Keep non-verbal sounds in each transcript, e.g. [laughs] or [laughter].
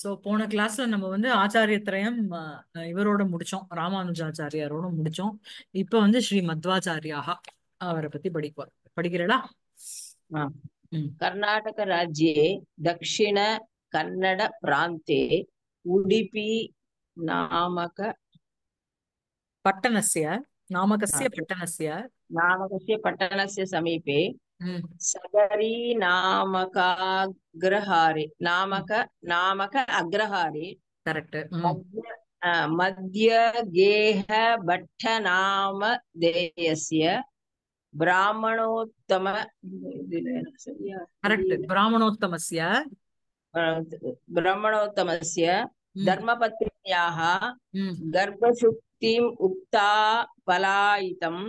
so போன கிளாஸ்ல நம்ம வந்து ஆச்சாரியத்திரயம் இவரோட முடிச்சோம் ராமானுஜாச்சாரியாரோட முடிச்சோம் இப்போ வந்து ஸ்ரீ மத்வாச்சாரியாக அவரை பத்தி படிக்குவார் படிக்கிறடா கர்நாடக ராஜ்யே தக்ஷிண கன்னட பிராந்தே உடிபி நாமக பட்டணசிய நாமகசிய பட்டணசிய நாமகசிய பட்டணசிய समीपे சபரி நாமகாகிரஹாரி நாமக நாமக அக்ரஹாரி கரெக்ட் மத்திய கேஹ பட்ட நாம தேயசிய பிராமணோத்தம கரெக்ட் பிராமணோத்தமசிய பிராமணோத்தமஸ்ய தர்மபத்னியாக கர்ப்பசுக்திம் உக்தா பலாயிதம்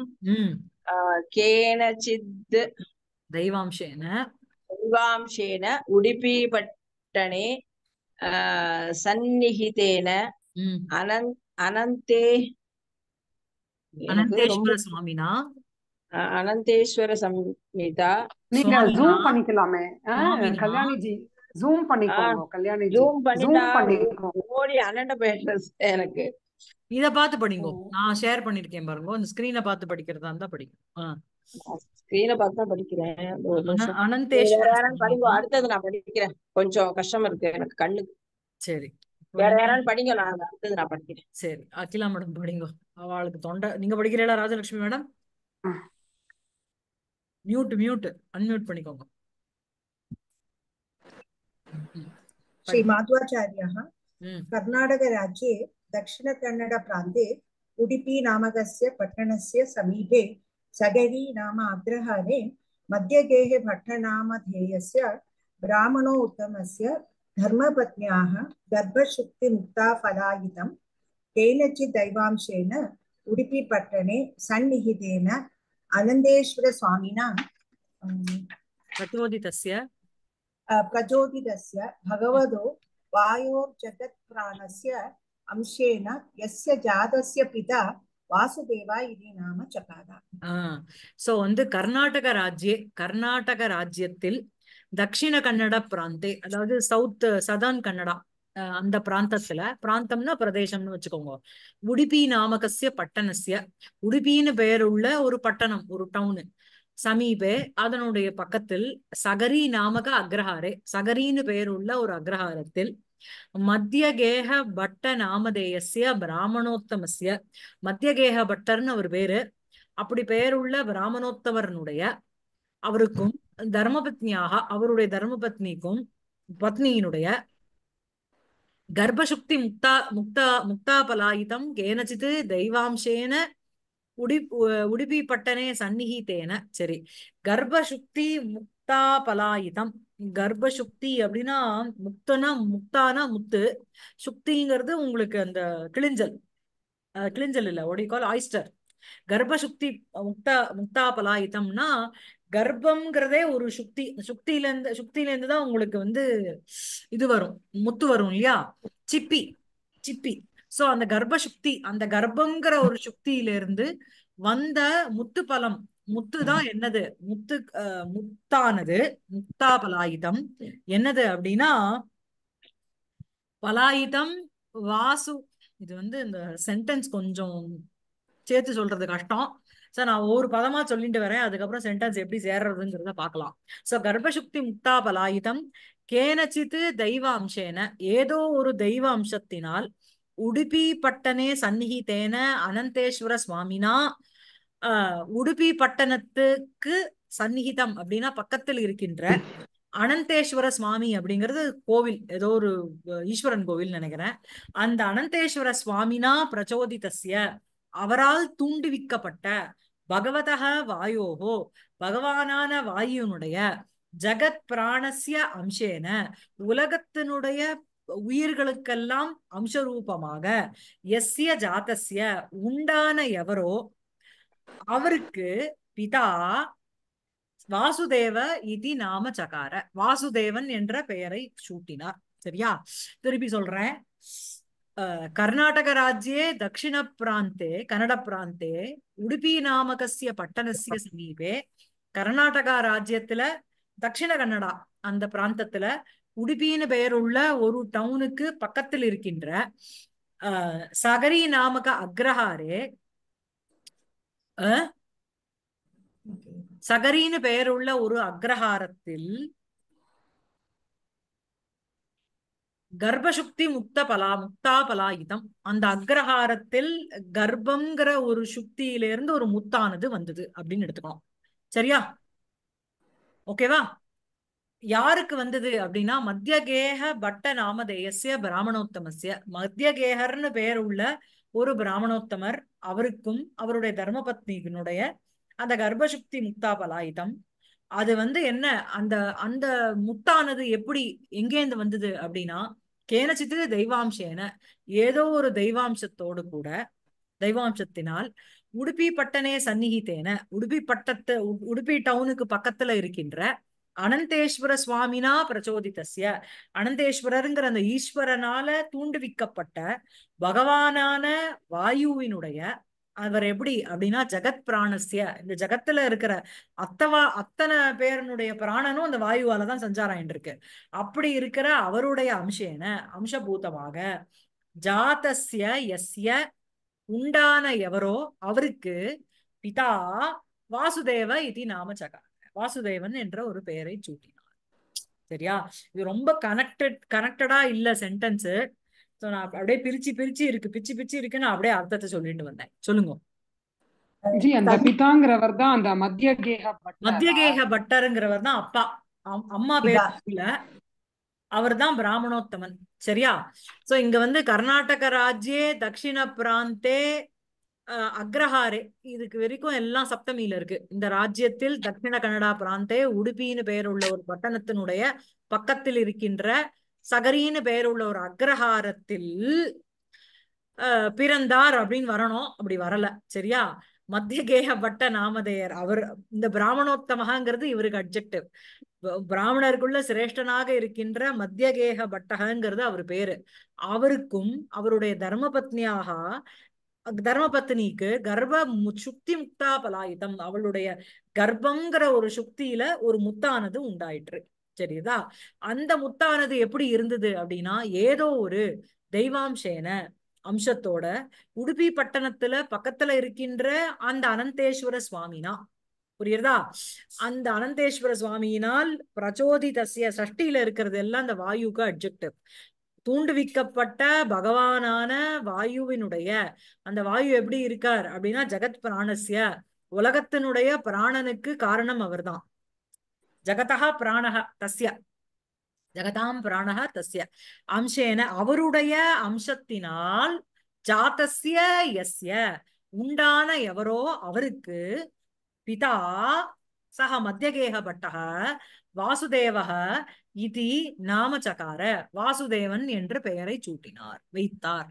கேனச்சித் दैवांशेन दैवांशेन ஆஹ் सन्निहितेन अनन् அனந்தே அனந்தேஸ்வர சுவாமினா அனந்தேஸ்வர சம்மிதா நீங்க ஜூம் பண்ணிக்கலாமே கல்யாணிஜி ஜூம் பண்ணிக்கோங்க கல்யாணி ஜூம் பண்ணிக்கோ ஓடி அனண்ட பேசுறது எனக்கு இத பாத்து படிங்க நான் ஷேர் பண்ணிருக்கேன் பாருங்க இந்த ஸ்கிரீனை பாத்து படிக்கிறதா இருந்தா படிக்கும் ஸ்கிரீனை பார்த்து தான் படிக்கிறேன் அடுத்தது நான் படிக்கிறேன் கொஞ்சம் கஷ்டம் இருக்கு எனக்கு கண்ணுக்கு சரி வேற படிங்க நான் அடுத்தது நான் படிக்கிறேன் சரி அகிலா மேடம் படிங்க அவளுக்கு தொண்டை நீங்க படிக்கிறீங்களா Rajalakshmi madam mute mute unmute பண்ணிக்கோங்க श्री माध्वाचार्यः कर्णाटकराज्ये उडुपी नामकस्य पट्टणस्य समीपे सगरी नाम अग्रहारे मध्यगेः भट्टनामधेयस्य ब्राह्मणो उत्तमस्य धर्मपत्न्याः मुक्ता फलायितं केनचि दैवांशेन पट्टणे सन्निहितेन स्वामिना प्रचोदितस्य प्रचोदितस्य भगवतो वायोर्जगत्प्राणस्य अंशेन यस्य जातस्य पिता வாசுதேவா ಇದೇ நாம சகாதா சோ வந்து கர்நாடக ராஜ்ய கர்நாடக ராஜ்யத்தில் தட்சிண கன்னட பிராந்தே அதாவது சவுத் சதர்ன் கன்னடா அந்த பிராந்தத்துல பிராந்தம்னா பிரதேசம்னு வச்சுக்கோங்க உடுப்பி நாமகசிய பட்டணசிய உடுப்பின்னு பெயருள்ள ஒரு பட்டணம் ஒரு டவுனு சமீபே அதனுடைய பக்கத்தில் சகரி நாமக அக்ரஹாரே சகரின்னு பெயருள்ள ஒரு அக்ரஹாரத்தில் மத்தியகேக பட்ட நாமதேயசிய பிராமணோத்தமசிய மத்தியகேக பட்டர்னு அவர் பேரு அப்படி பெயருள்ள பிராமணோத்தவரனுடைய அவருக்கும் தர்மபத்னியாக அவருடைய தர்மபத்னிக்கும் பத்னியினுடைய கர்ப்பசுக்தி முக்தா முக்தா முக்தாபலாயுதம் கேனச்சித்து தெய்வாம்சேன உடி உடுப்பி பட்டனே சந்நிகித்தேன சரி கர்ப்பசுக்தி முக்தா பலாயிதம் கர்ப்ப சுக்தி அப்படின்னா முக்தனா முக்தானா முத்து சுக்திங்கிறது உங்களுக்கு அந்த கிளிஞ்சல் கிளிஞ்சல் இல்லை ஒடி கால் ஆயிஸ்டர் கர்ப்ப சுக்தி முக்தா முக்தா பலாயுதம்னா கர்ப்பம்ங்கிறதே ஒரு சுக்தி சுக்தியில இருந்து சுக்தியில தான் உங்களுக்கு வந்து இது வரும் முத்து வரும் இல்லையா சிப்பி சிப்பி சோ அந்த கர்ப்ப சுக்தி அந்த கர்ப்பங்கிற ஒரு சுக்தியில இருந்து வந்த முத்து பலம் முத்து தான் என்னது முத்து முத்தானது முத்தா பலாயுதம் என்னது அப்படின்னா பலாயுதம் வாசு இது வந்து இந்த சென்டென்ஸ் கொஞ்சம் சேர்த்து சொல்றது கஷ்டம் சார் நான் ஒவ்வொரு பதமா சொல்லிட்டு வரேன் அதுக்கப்புறம் சென்டென்ஸ் எப்படி சேர்றதுங்கிறத பார்க்கலாம் சோ கர்ப்பசுக்தி முக்தா பலாயுதம் கேனச்சித்து தெய்வ அம்சேன ஏதோ ஒரு தெய்வ அம்சத்தினால் உடுப்பி பட்டனே சந்நிகித்தேன அனந்தேஸ்வர சுவாமினா ஆஹ் உடுப்பி பட்டணத்துக்கு சந்நிகிதம் அப்படின்னா பக்கத்தில் இருக்கின்ற அனந்தேஸ்வர சுவாமி அப்படிங்கிறது கோவில் ஏதோ ஒரு ஈஸ்வரன் கோவில் நினைக்கிறேன் அந்த அனந்தேஸ்வர சுவாமினா பிரச்சோதிதஸ்ய அவரால் தூண்டுவிக்கப்பட்ட பகவதக வாயோகோ பகவானான வாயுனுடைய ஜகத் பிராணசிய அம்சேன உலகத்தினுடைய உயிர்களுக்கெல்லாம் அம்சரூபமாக எஸ்ய ஜாத்தசிய உண்டான எவரோ அவருக்கு பிதா வாசுதேவ இதி நாம சகார வாசுதேவன் என்ற பெயரை சூட்டினார் சரியா திருப்பி சொல்றேன் கர்நாடக ராஜ்யே தட்சிண பிராந்தே கன்னட பிராந்தே உடுப்பி நாமகசிய பட்டணசிய சமீபே கர்நாடகா ராஜ்யத்துல தட்சிண கன்னடா அந்த பிராந்தத்துல உடுப்பின்னு பெயர் உள்ள ஒரு டவுனுக்கு பக்கத்தில் இருக்கின்ற சகரி நாமக அக்ரஹாரே சகரின்னு பெயர் உள்ள ஒரு அக்ரஹாரத்தில் கர்ப்பசுக்தி முக்த பலா முக்தா பலாயுதம் அந்த அக்ரஹாரத்தில் கர்ப்பங்கிற ஒரு சுக்தியிலிருந்து ஒரு முத்தானது வந்தது அப்படின்னு எடுத்துக்கணும் சரியா ஓகேவா யாருக்கு வந்தது அப்படின்னா மத்தியகேக பட்ட நாமதேயசிய பிராமணோத்தமசிய மத்தியகேகர்னு பெயர் உள்ள ஒரு பிராமணோத்தமர் அவருக்கும் அவருடைய தர்மபத்னியினுடைய அந்த கர்ப்பசக்தி முக்தா பலாயுதம் அது வந்து என்ன அந்த அந்த முத்தானது எப்படி எங்கேருந்து வந்தது அப்படின்னா கேனச்சித்து தெய்வாம்சேன ஏதோ ஒரு தெய்வாம்சத்தோடு கூட தெய்வாம்சத்தினால் உடுப்பி பட்டனே சந்நிகித்தேன உடுப்பி பட்டத்து உடுப்பி டவுனுக்கு பக்கத்துல இருக்கின்ற அனந்தேஸ்வர சுவாமினா பிரச்சோதித்தசிய அனந்தேஸ்வரருங்கிற அந்த ஈஸ்வரனால தூண்டுவிக்கப்பட்ட பகவானான வாயுவினுடைய அவர் எப்படி அப்படின்னா ஜெகத் பிராணசிய இந்த ஜெகத்துல இருக்கிற அத்தவா அத்தனை பேரனுடைய பிராணனும் அந்த வாயுவால தான் இருக்கு அப்படி இருக்கிற அவருடைய அம்சேன அம்சபூதமாக ஜாதசிய எஸ்ய உண்டான எவரோ அவருக்கு பிதா வாசுதேவ இது நாம ஜகார் வாசுதேவன் என்ற ஒரு பெயரை சூட்டினார் சரியா இது ரொம்ப கனெக்டட் கனெக்டடா இல்ல சென்டென்ஸ் ஸோ நான் அப்படியே பிரிச்சு பிரிச்சு இருக்கு பிச்சு பிச்சு இருக்கு நான் அப்படியே அர்த்தத்தை சொல்லிட்டு வந்தேன் சொல்லுங்க ஜி அந்த பிதாங்கிறவர் தான் அந்த மத்திய கேக மத்திய கேக பட்டருங்கிறவர் தான் அப்பா அம்மா பேர் இல்ல அவர் தான் பிராமணோத்தமன் சரியா சோ இங்க வந்து கர்நாடக ராஜ்யே தக்ஷிண பிராந்தே அக்ரஹாரே இதுக்கு வரைக்கும் எல்லாம் சப்தமியில இருக்கு இந்த ராஜ்யத்தில் தட்சிண கனடா பிராந்தே உடுப்பின்னு பெயருள்ள ஒரு பட்டணத்தினுடைய பக்கத்தில் இருக்கின்ற சகரின்னு பெயருள்ள ஒரு அக்ரஹாரத்தில் பிறந்தார் அப்படின்னு வரணும் அப்படி வரல சரியா மத்திய கேக பட்ட நாமதேயர் அவர் இந்த பிராமணோத்தமகாங்கிறது இவருக்கு அப்ஜெக்டிவ் பிராமணருக்குள்ள சிரேஷ்டனாக இருக்கின்ற மத்திய கேக பட்டகங்கிறது அவர் பேரு அவருக்கும் அவருடைய தர்மபத்னியாக தர்மபத்தினிக்கு கர்ப்ப சுக்தி முக்தா பலாயுதம் அவளுடைய கர்ப்பங்கிற ஒரு சுக்தியில ஒரு முத்தானது உண்டாயிற்று சரிதா அந்த முத்தானது எப்படி இருந்தது அப்படின்னா ஏதோ ஒரு தெய்வாம்சேன அம்சத்தோட உடுப்பி பட்டணத்துல பக்கத்துல இருக்கின்ற அந்த அனந்தேஸ்வர சுவாமினா புரியுறதா அந்த அனந்தேஸ்வர சுவாமியினால் பிரச்சோதி தசிய சஷ்டியில இருக்கிறது எல்லாம் அந்த வாயுக்கு அப்ஜெக்டிவ் தூண்டுவிக்கப்பட்ட பகவானான வாயுவினுடைய அந்த வாயு எப்படி இருக்கார் அப்படின்னா ஜெகத் பிராணசிய உலகத்தினுடைய பிராணனுக்கு காரணம் அவர்தான் ஜெகதா பிராணக தஸ்ய ஜெகதாம் பிராணக தஸ்ய அம்சேன அவருடைய அம்சத்தினால் ஜாத்தஸ்ய எஸ்ய உண்டான எவரோ அவருக்கு பிதா சக மத்தியகேக பட்டக வாசுதேவக இதி நாமச்சகார வாசுதேவன் என்ற பெயரை சூட்டினார் வைத்தார்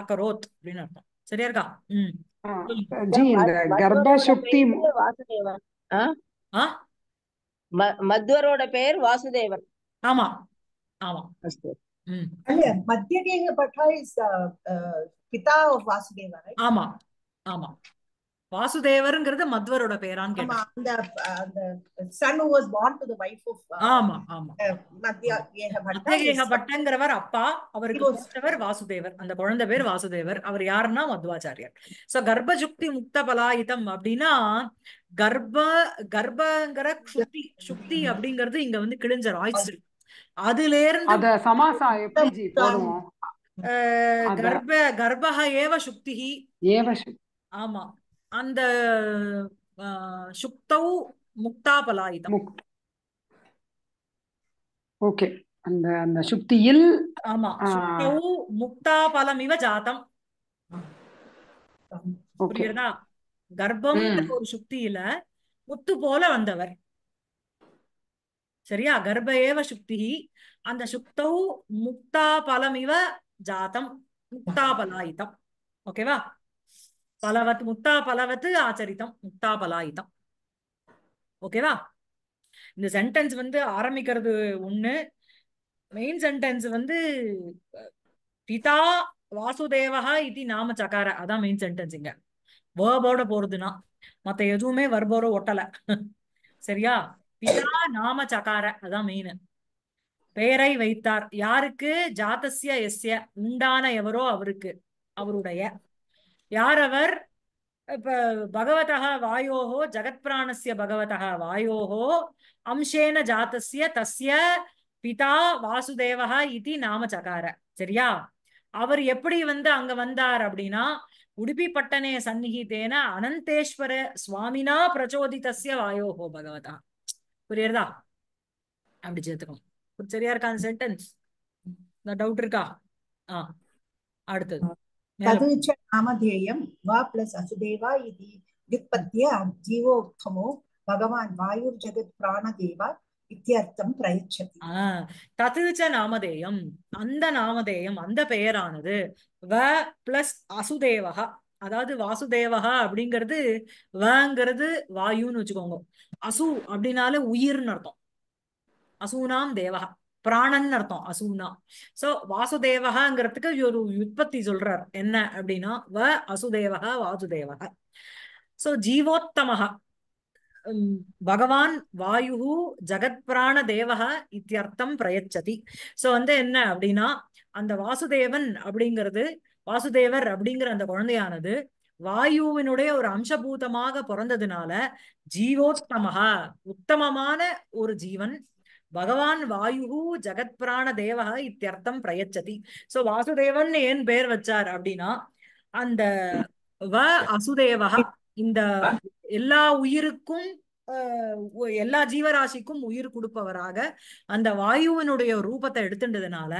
அகரோத் அப்படின்னு அர்த்தம் சரியா இருக்கா உம் வாசுதேவன் மத்வரோட பெயர் வாசுதேவன் ஆமா ஆமா மத்தியதேக பட்டா இஸ் பிதா ஆஃப் வாசுதேவன் ஆமா ஆமா வாசுதேவர்ங்கிறது மத்வரோட பேரான்னு கேட்டா uh, uh, பட்டங்கிறவர் அப்பா அவருக்கு வாசுதேவர் அந்த குழந்தை பேர் வாசுதேவர் அவர் யாருன்னா மத்வாச்சாரியர் சோ கர்ப்பஜுக்தி முக்த பலாயுதம் அப்படின்னா கர்ப்ப கர்ப்பங்கிற சுக்தி சுக்தி அப்படிங்கறது இங்க வந்து கிழிஞ்ச ராய்ச்சிரு அதுல இருந்து சமாசா எப்படி கர்ப்ப கர்ப்பக ஏவ சுக்தி ஏவ ஆமா அந்த சுக்தௌ முக்தாபலாயுதம் ஓகே அந்த அந்த சுக்தியில் ஆமா சுக்தௌ முக்தாபலம் இவ ஜாதம் புரியுதா கர்ப்பம் ஒரு சுக்தியில முத்து போல வந்தவர் சரியா கர்ப்ப ஏவ சுக்தி அந்த சுக்தௌ முக்தாபலம் இவ ஜாதம் முக்தாபலாயுதம் ஓகேவா பலவத் முக்தா பலவத்து ஆச்சரித்தம் முக்தா பலாயித்தம் ஓகேவா இந்த சென்டென்ஸ் வந்து ஆரம்பிக்கிறது ஒண்ணு மெயின் சென்டென்ஸ் வந்து பிதா வாசுதேவா இது நாம சக்கார அதான் மெயின் சென்டென்ஸ் இங்க வேர்போட போறதுன்னா மத்த எதுவுமே வர்போட ஒட்டல சரியா பிதா நாம சக்கார அதான் மெயின் பெயரை வைத்தார் யாருக்கு ஜாதசிய எஸ்ய உண்டான எவரோ அவருக்கு அவருடைய யார் அவர் இப்போ பகவதா வாயோகோ ஜகத்பிராணஸ்ய பகவதா வாயோகோ அம்சேன ஜாத்தசிய தஸ்ய பிதா வாசுதேவா இது நாம சகார சரியா அவர் எப்படி வந்து அங்க வந்தார் அப்படின்னா உடுப்பி பட்டனே சன்னிஹிதேன அனந்தேஸ்வர சுவாமினா பிரச்சோதிதசிய வாயோகோ பகவதா புரியுறதா அப்படி சேர்த்துக்கணும் சரியா இருக்கா சென்டென்ஸ் டவுட் இருக்கா ஆ அடுத்தது நாமதேயம் வா பிளஸ் அசுதேவா இது வித்பத்திய ஜீவோத்தமோ பகவான் வாயுர் ஜெகத் பிராணதேவா இத்தியர்த்தம் பிரயச்சதி ஆஹ் ச நாமதேயம் அந்த நாமதேயம் அந்த பெயரானது வ பிளஸ் அசுதேவகா அதாவது வாசுதேவகா அப்படிங்கிறது வங்கிறது வாயுன்னு வச்சுக்கோங்க அசு அப்படின்னால உயிர்னு அர்த்தம் அசூனாம் தேவகா பிராணன் அர்த்தம் அசும்னா சோ வாசுதேவகாங்கிறதுக்கு ஒரு உற்பத்தி சொல்றார் என்ன அப்படின்னா வ அசுதேவகா வாசுதேவக சோ ஜீவோத்தமக பகவான் வாயு ஜகத் பிராண தேவகா இத்தியர்த்தம் பிரயச்சதி சோ வந்து என்ன அப்படின்னா அந்த வாசுதேவன் அப்படிங்கிறது வாசுதேவர் அப்படிங்கிற அந்த குழந்தையானது வாயுவினுடைய ஒரு அம்சபூதமாக பிறந்ததுனால ஜீவோத்தமகா உத்தமமான ஒரு ஜீவன் பகவான் வாயு பிராண தேவக இத்தியர்த்தம் பிரயச்சதி சோ வாசுதேவன் ஏன் பெயர் வச்சார் அப்படின்னா அந்த வ அசுதேவக இந்த எல்லா உயிருக்கும் எல்லா ஜீவராசிக்கும் உயிர் கொடுப்பவராக அந்த வாயுவனுடைய ரூபத்தை எடுத்துட்டதுனால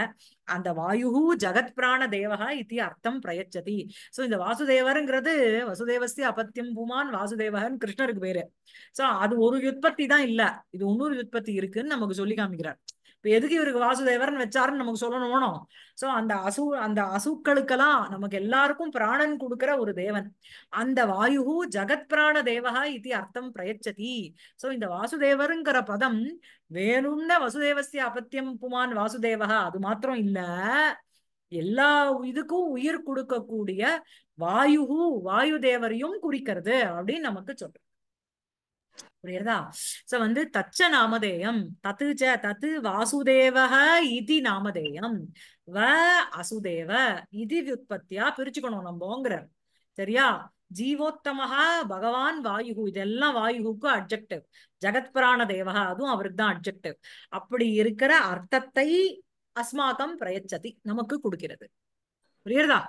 அந்த வாயு ஜகத் பிராண தேவகா இத்தி அர்த்தம் பிரயச்சதி சோ இந்த வாசுதேவருங்கிறது வசுதேவஸ்தி அபத்தியம் பூமான் வாசுதேவகன் கிருஷ்ணருக்கு பேரு சோ அது ஒரு உற்பத்தி தான் இல்ல இது இன்னொரு உற்பத்தி இருக்குன்னு நமக்கு சொல்லி காமிக்கிறார் இப்ப எதுக்கு இவருக்கு வாசுதேவர்னு வச்சாருன்னு நமக்கு சொல்லணும் சோ அந்த அசு அந்த அசுக்களுக்கெல்லாம் நமக்கு எல்லாருக்கும் பிராணன் கொடுக்கிற ஒரு தேவன் அந்த வாயு ஜெகத் பிராண தேவகா இது அர்த்தம் பிரயச்சதி சோ இந்த வாசுதேவருங்கிற பதம் வேணும்ன வசுதேவசிய அபத்தியம் புமான் வாசுதேவகா அது மாத்திரம் இல்ல எல்லா இதுக்கும் உயிர் கொடுக்கக்கூடிய வாயு வாயு தேவரையும் குறிக்கிறது அப்படின்னு நமக்கு சொல்றோம் புரியுறதா சோ வந்து தச்ச நாமதேயம் தத்து ச தத்து வாசுதேவக இதி நாமதேயம் வ அசுதேவ இதி வியுற்பத்தியா பிரிச்சுக்கணும் நம்போங்கிறார் சரியா ஜீவோத்தமஹா பகவான் வாயுகு இதெல்லாம் வாயுகுக்கும் அப்ஜெக்டிவ் ஜெகத் பிராண தேவகா அதுவும் அவருக்கு தான் அப்ஜெக்டிவ் அப்படி இருக்கிற அர்த்தத்தை அஸ்மாக்கம் பிரயச்சதி நமக்கு கொடுக்கிறது புரியுறதா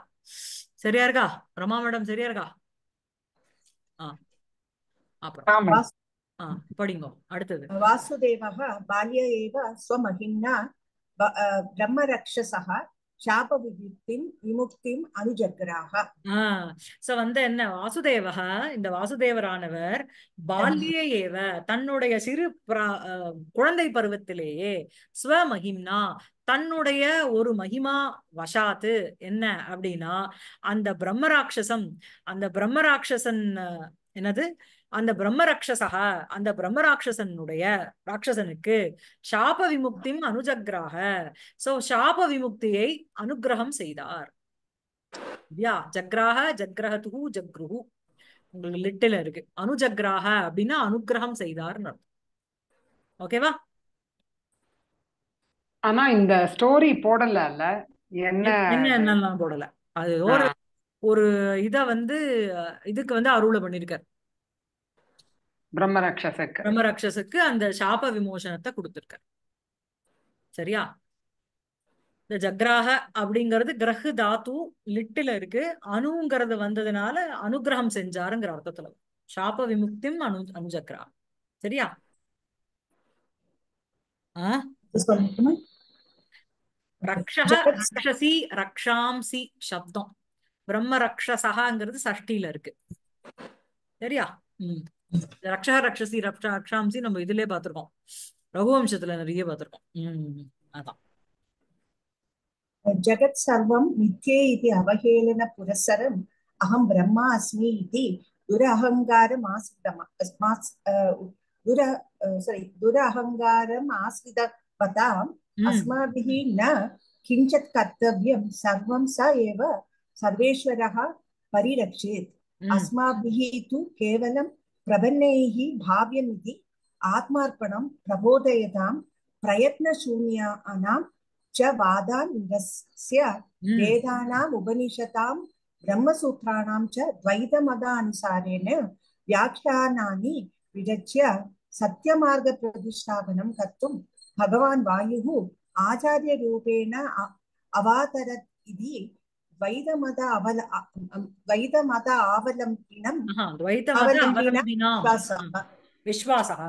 சரியா இருக்கா ரமா மேடம் சரியா இருக்கா ஆஹ் அப்புறம் படிங்கோ அடுத்தது வாசுதேவः बाल्य एव स्वमहिम्ना பிரம்மரக்ஷசா சாப விதித்தின் விமுக்தியும் அனுஜக்ராக சோ வந்து என்ன வாசுதேவக இந்த வாசுதேவரானவர் பால்யே ஏவ தன்னுடைய சிறு குழந்தை பருவத்திலேயே ஸ்வமஹிம்னா தன்னுடைய ஒரு மகிமா வஷாத்து என்ன அப்படின்னா அந்த பிரம்மராட்சசம் அந்த பிரம்மராட்சசன் என்னது அந்த பிரம்ம ரக்ஷசா அந்த பிரம்ம ராட்சசனுடைய ராட்சசனுக்கு சாப விமுக்தியும் அனுஜக்ராக சோ சாப விமுக்தியை அனுகிரகம் செய்தார் யா ஜக்ராக ஜக்ரஹது ஜக்ருஹு உங்களுக்கு லிட்டில் இருக்கு அனுஜக்ராக அப்படின்னா அனுகிரகம் செய்தார்னு ஓகேவா ஆனா இந்த ஸ்டோரி போடல என்ன என்னென்னலாம் போடல அது ஒரு ஒரு இத வந்து இதுக்கு வந்து அருளை பண்ணிருக்காரு பிரம்மராட்சசுக்கு பிரம்மராட்சசுக்கு அந்த சாப விமோசனத்தை கொடுத்துருக்கார் சரியா இந்த ஜக்ராக அப்படிங்கிறது கிரகு தாத்து லிட்டில் இருக்கு அணுங்கிறது வந்ததுனால அனுகிரகம் செஞ்சாருங்கிற அர்த்தத்துல சாப விமுக்தி அணு அனுஜக்ரா சரியா ரக்ஷசி ரக்ஷாம்சி சப்தம் பிரம்ம ரக்ஷசகாங்கிறது சஷ்டியில இருக்கு சரியா உம் ரக்ஷா ரக்ஷசி ரக்ஷா ரக்ஷாம்சி நம்ம இதுலயே பாத்திருக்கோம் ரகுவம்சத்துல நிறைய பாத்திருக்கோம் உம் அதான் ஜகத் சர்வம் மித்யே இது அவஹேளன புரசரம் அகம் பிரம்மா அஸ்மி இது துர அகங்காரம் ஆசிரிதமா துர சாரி துர அகங்காரம் ஆசிரிதவதாம் அஸ்மாபிஹி ந கிஞ்சத் கர்த்தவியம் சர்வம் ச ஏவ சர்வேஸ்வரः பரிரக்ஷேத் அஸ்மாபிஹி து கேவலம் प्रबन्धैः भाव्यम् इति आत्मार्पणं प्रबोधयतां प्रयत्नशून्यानां च वादान् निरस्य वेदानाम् उपनिषदां ब्रह्मसूत्राणां च द्वैतमतानुसारेण व्याख्यानानि विरच्य सत्यमार्गप्रतिष्ठापनं कर्तुं भगवान् वायुः आचार्यरूपेण अवातरत् इति द्वैतमत अवल द्वैतमत आवलम्बिनं விஸ்வாசகா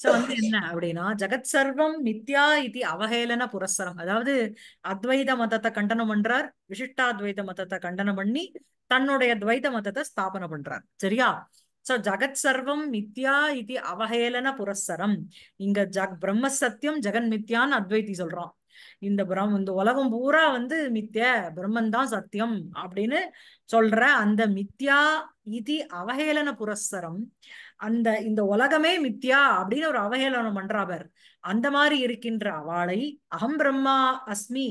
சோ வந்து என்ன அப்படின்னா ஜெகத் சர்வம் மித்யா இது அவஹேளன புரஸ்தரம் அதாவது அத்வைத மதத்தை கண்டனம் பண்றார் விசிஷ்டாத்வைத மதத்தை கண்டனம் பண்ணி தன்னுடைய துவைத மதத்தை ஸ்தாபனம் பண்றார் சரியா சோ ஜகத் சர்வம் மித்யா இது அவஹேளன புரஸ்தரம் இங்க ஜக் பிரம்ம சத்தியம் ஜெகன் மித்யான்னு அத்வைத்தி சொல்றான் இந்த பிரம் இந்த உலகம் பூரா வந்து மித்யா பிரம்மன் தான் சத்தியம் அப்படின்னு சொல்ற அந்த மித்யா இது அவஹேளன புரஸ்தரம் அந்த இந்த உலகமே மித்யா அப்படின்னு ஒரு அவஹேளனம் பண்றாபர் அந்த மாதிரி இருக்கின்ற அவளை அகம் பிரம்மா அஸ்மி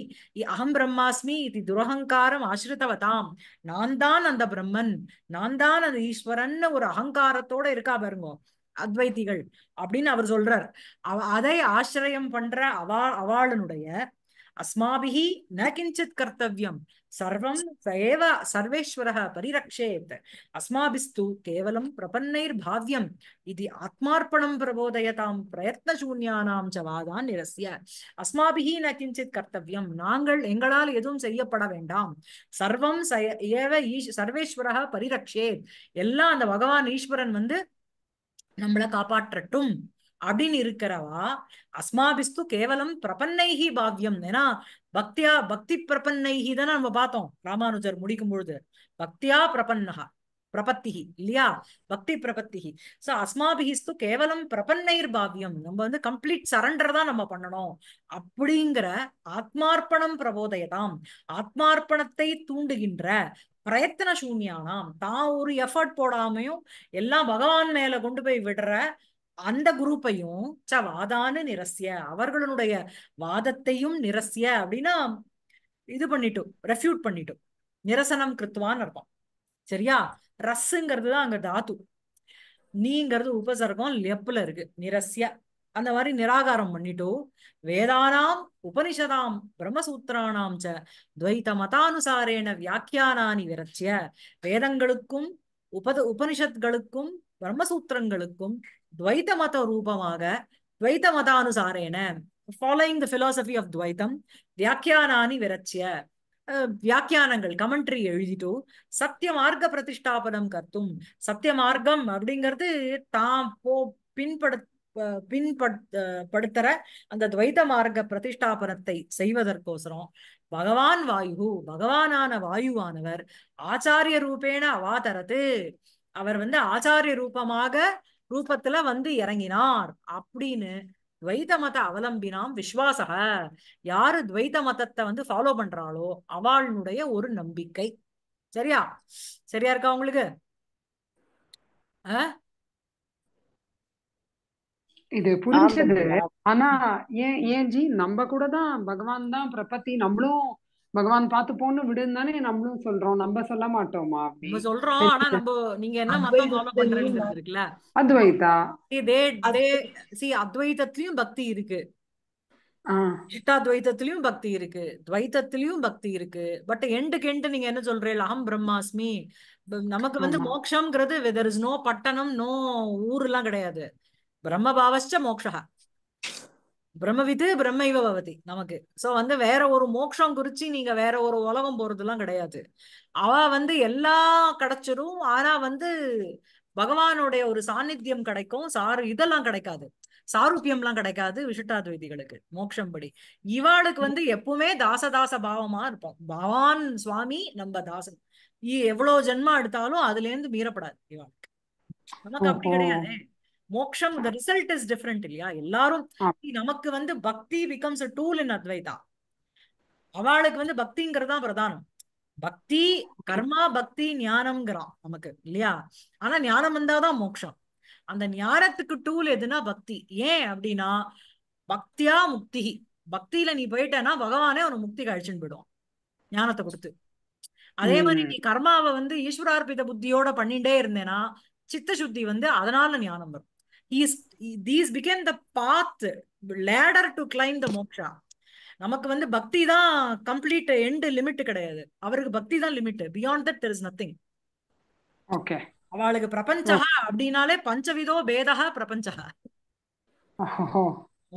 அகம் பிரம்மாஸ்மி இது துரகங்காரம் ஆசிரித்தவதாம் நான் தான் அந்த பிரம்மன் நான் தான் அந்த ஈஸ்வரன் ஒரு அகங்காரத்தோட இருக்கா பாருங்க அத்வைத்திகள் அப்படின்னு அவர் சொல்றார் அவ அதை ஆசிரியம் பண்ற அவா அவாளனுடைய அஸ்மாபிகி ந கிஞ்சித் கர்த்தவியம் சர்வம் சேவ சர்வேஸ்வர பரிரக்ஷேத் அஸ்மாபிஸ்து கேவலம் பிரபன்னைர் பாவ்யம் இது ஆத்மார்ப்பணம் பிரபோதயதாம் பிரயத்னசூன்யானாம் சவாதான் நிரசிய அஸ்மாபிஹி ந கிஞ்சித் கர்த்தவியம் நாங்கள் எங்களால் எதுவும் செய்யப்பட வேண்டாம் சர்வம் ஏவ ஈஷ் சர்வேஸ்வர பரிரக்ஷேத் எல்லாம் அந்த பகவான் ஈஸ்வரன் வந்து நம்மளை காப்பாற்றட்டும் அப்படின்னு இருக்கிறவா அஸ்மாபிஸ்து கேவலம் பிரபன்னைகி பாவ்யம் ஏன்னா பக்தியா பக்தி பிரபன்னைகி தானே நம்ம பார்த்தோம் ராமானுஜர் முடிக்கும் பொழுது பக்தியா பிரபன்னகா பிரபத்தி இல்லையா பக்தி பிரபத்தி சோ அஸ்மாபிஸ்து கேவலம் பிரபன்னைர் பாவியம் நம்ம வந்து கம்ப்ளீட் சரண்டர் தான் நம்ம பண்ணணும் அப்படிங்கிற ஆத்மார்ப்பணம் பிரபோதயதாம் ஆத்மார்ப்பணத்தை தூண்டுகின்ற பிரயத்தன சூன்யானாம் தான் ஒரு எஃபர்ட் போடாமையும் எல்லாம் பகவான் மேல கொண்டு போய் விடுற அந்த குரூப்பையும் ச வாதானு நிரஸ்ய அவர்களுடைய வாதத்தையும் நிரசிய அப்படின்னா இது பண்ணிட்டோம் ரெஃப்யூட் பண்ணிட்டோம் நிரசனம் கிருத்துவான்னு இருப்பான் சரியா ரஸ்ஸுங்கிறது தான் அங்க தாத்து நீங்கிறது உபசர்க்கம் லெப்புல இருக்கு நிரஸ்ய அந்த மாதிரி நிராகாரம் பண்ணிட்டோ வேதானாம் உபனிஷதாம் பிரம்மசூத்திராணாம் ச மதானுசாரேன வியாக்கியானி விரச்சிய வேதங்களுக்கும் உபத உபனிஷத்களுக்கும் பிரம்மசூத்திரங்களுக்கும் துவைத்த மத ரூபமாக துவைத்த மதானுசாரேன ஃபாலோயிங் த பிலாசபி ஆஃப் துவைத்தம் வியாக்கியானி விரச்சிய வியாக்கியானங்கள் கமெண்ட்ரி எழுதிட்டோ சத்திய மார்க்க பிரதிஷ்டாபனம் கத்தும் சத்திய மார்க்கம் அப்படிங்கிறது தான் போ பின்படு பின்படுத்துற அந்த துவைத மார்க்க பிரதிஷ்டாபனத்தை செய்வதற்கோசரம் பகவான் வாயு பகவானான வாயுவானவர் ஆச்சாரிய ரூபேன அவாதரது அவர் வந்து ஆச்சாரிய ரூபமாக ரூபத்துல வந்து இறங்கினார் அப்படின்னு துவைத மத அவலம்பினாம் விஸ்வாசக யாரு துவைத மதத்தை வந்து ஃபாலோ பண்றாளோ அவளுடைய ஒரு நம்பிக்கை சரியா சரியா இருக்கா உங்களுக்கு ஆஹ் இது புரிஞ்சது ஆனா ஏன் ஏன் ஜி நம்ம கூட தான் பகவான் தான் பிரபத்தி நம்மளும் பகவான் பார்த்து போன்னு விடுன்னு நம்மளும் சொல்றோம் நம்ம சொல்ல மாட்டோமா நம்ம சொல்றோம் ஆனா நம்ம நீங்க என்ன மதம் இருக்குல்ல அத்வைதா இதே அதே சி அத்வைதத்திலயும் பக்தி இருக்கு சித்தாத்வைத்தத்திலயும் பக்தி இருக்கு துவைத்தத்திலயும் பக்தி இருக்கு பட் எண்டுக்கு எண்டு நீங்க என்ன சொல்றீங்க அகம் பிரம்மாஸ்மி நமக்கு வந்து மோக்ஷம்ங்கிறது தெர் இஸ் நோ பட்டணம் நோ ஊர் எல்லாம் கிடையாது பிரம்மபாவச்ச மோக்ஷா பிரம்மவித்து பிரம்ம இவ பவதி நமக்கு சோ வந்து வேற ஒரு மோக்ஷம் குறிச்சு நீங்க வேற ஒரு உலகம் போறது எல்லாம் கிடையாது அவ வந்து எல்லா கிடைச்சிரும் ஆனா வந்து பகவானுடைய ஒரு சாநித்தியம் கிடைக்கும் சாரு இதெல்லாம் கிடைக்காது சாரூபியம்லாம் கிடைக்காது விசிட்டாத்வைதிகளுக்கு மோட்சம் படி இவாளுக்கு வந்து எப்பவுமே தாசதாச பாவமா இருப்போம் பவான் சுவாமி நம்ம தாசன் எவ்வளவு ஜென்மா எடுத்தாலும் அதுல இருந்து மீறப்படாது இவாளுக்கு நமக்கு அப்படி கிடையாது மோக்ஷம் த ரிசல்ட் இஸ் டிஃப்ரெண்ட் இல்லையா எல்லாரும் நமக்கு வந்து பக்தி பிகம்ஸ் அ டூல் இன் அத்வைதா அவளுக்கு வந்து பக்திங்கிறது தான் பிரதானம் பக்தி கர்மா பக்தி ஞானம்ங்கிறான் நமக்கு இல்லையா ஆனா ஞானம் வந்தாதான் மோக்ஷம் அந்த ஞானத்துக்கு டூல் எதுனா பக்தி ஏன் அப்படின்னா பக்தியா முக்தி பக்தியில நீ போயிட்டனா பகவானே உனக்கு முக்தி கழிச்சுன்னு போயிடுவான் ஞானத்தை கொடுத்து அதே மாதிரி நீ கர்மாவை வந்து ஈஸ்வரார்பித புத்தியோட பண்ணிட்டே இருந்தேன்னா சித்த சுத்தி வந்து அதனால ஞானம் வரும் his these become the path ladder to claim the moksha நமக்கு வந்து பக்தி தான் கம்ப்ளீட் எண்டு லிமிட் கிடையாது அவருக்கு பக்தி தான் limit beyond that there is nothing okay அவளுக்கு பிரபஞ்சா அப்படின்னாலே பஞ்சவிதோ பேதா பிரபஞ்சா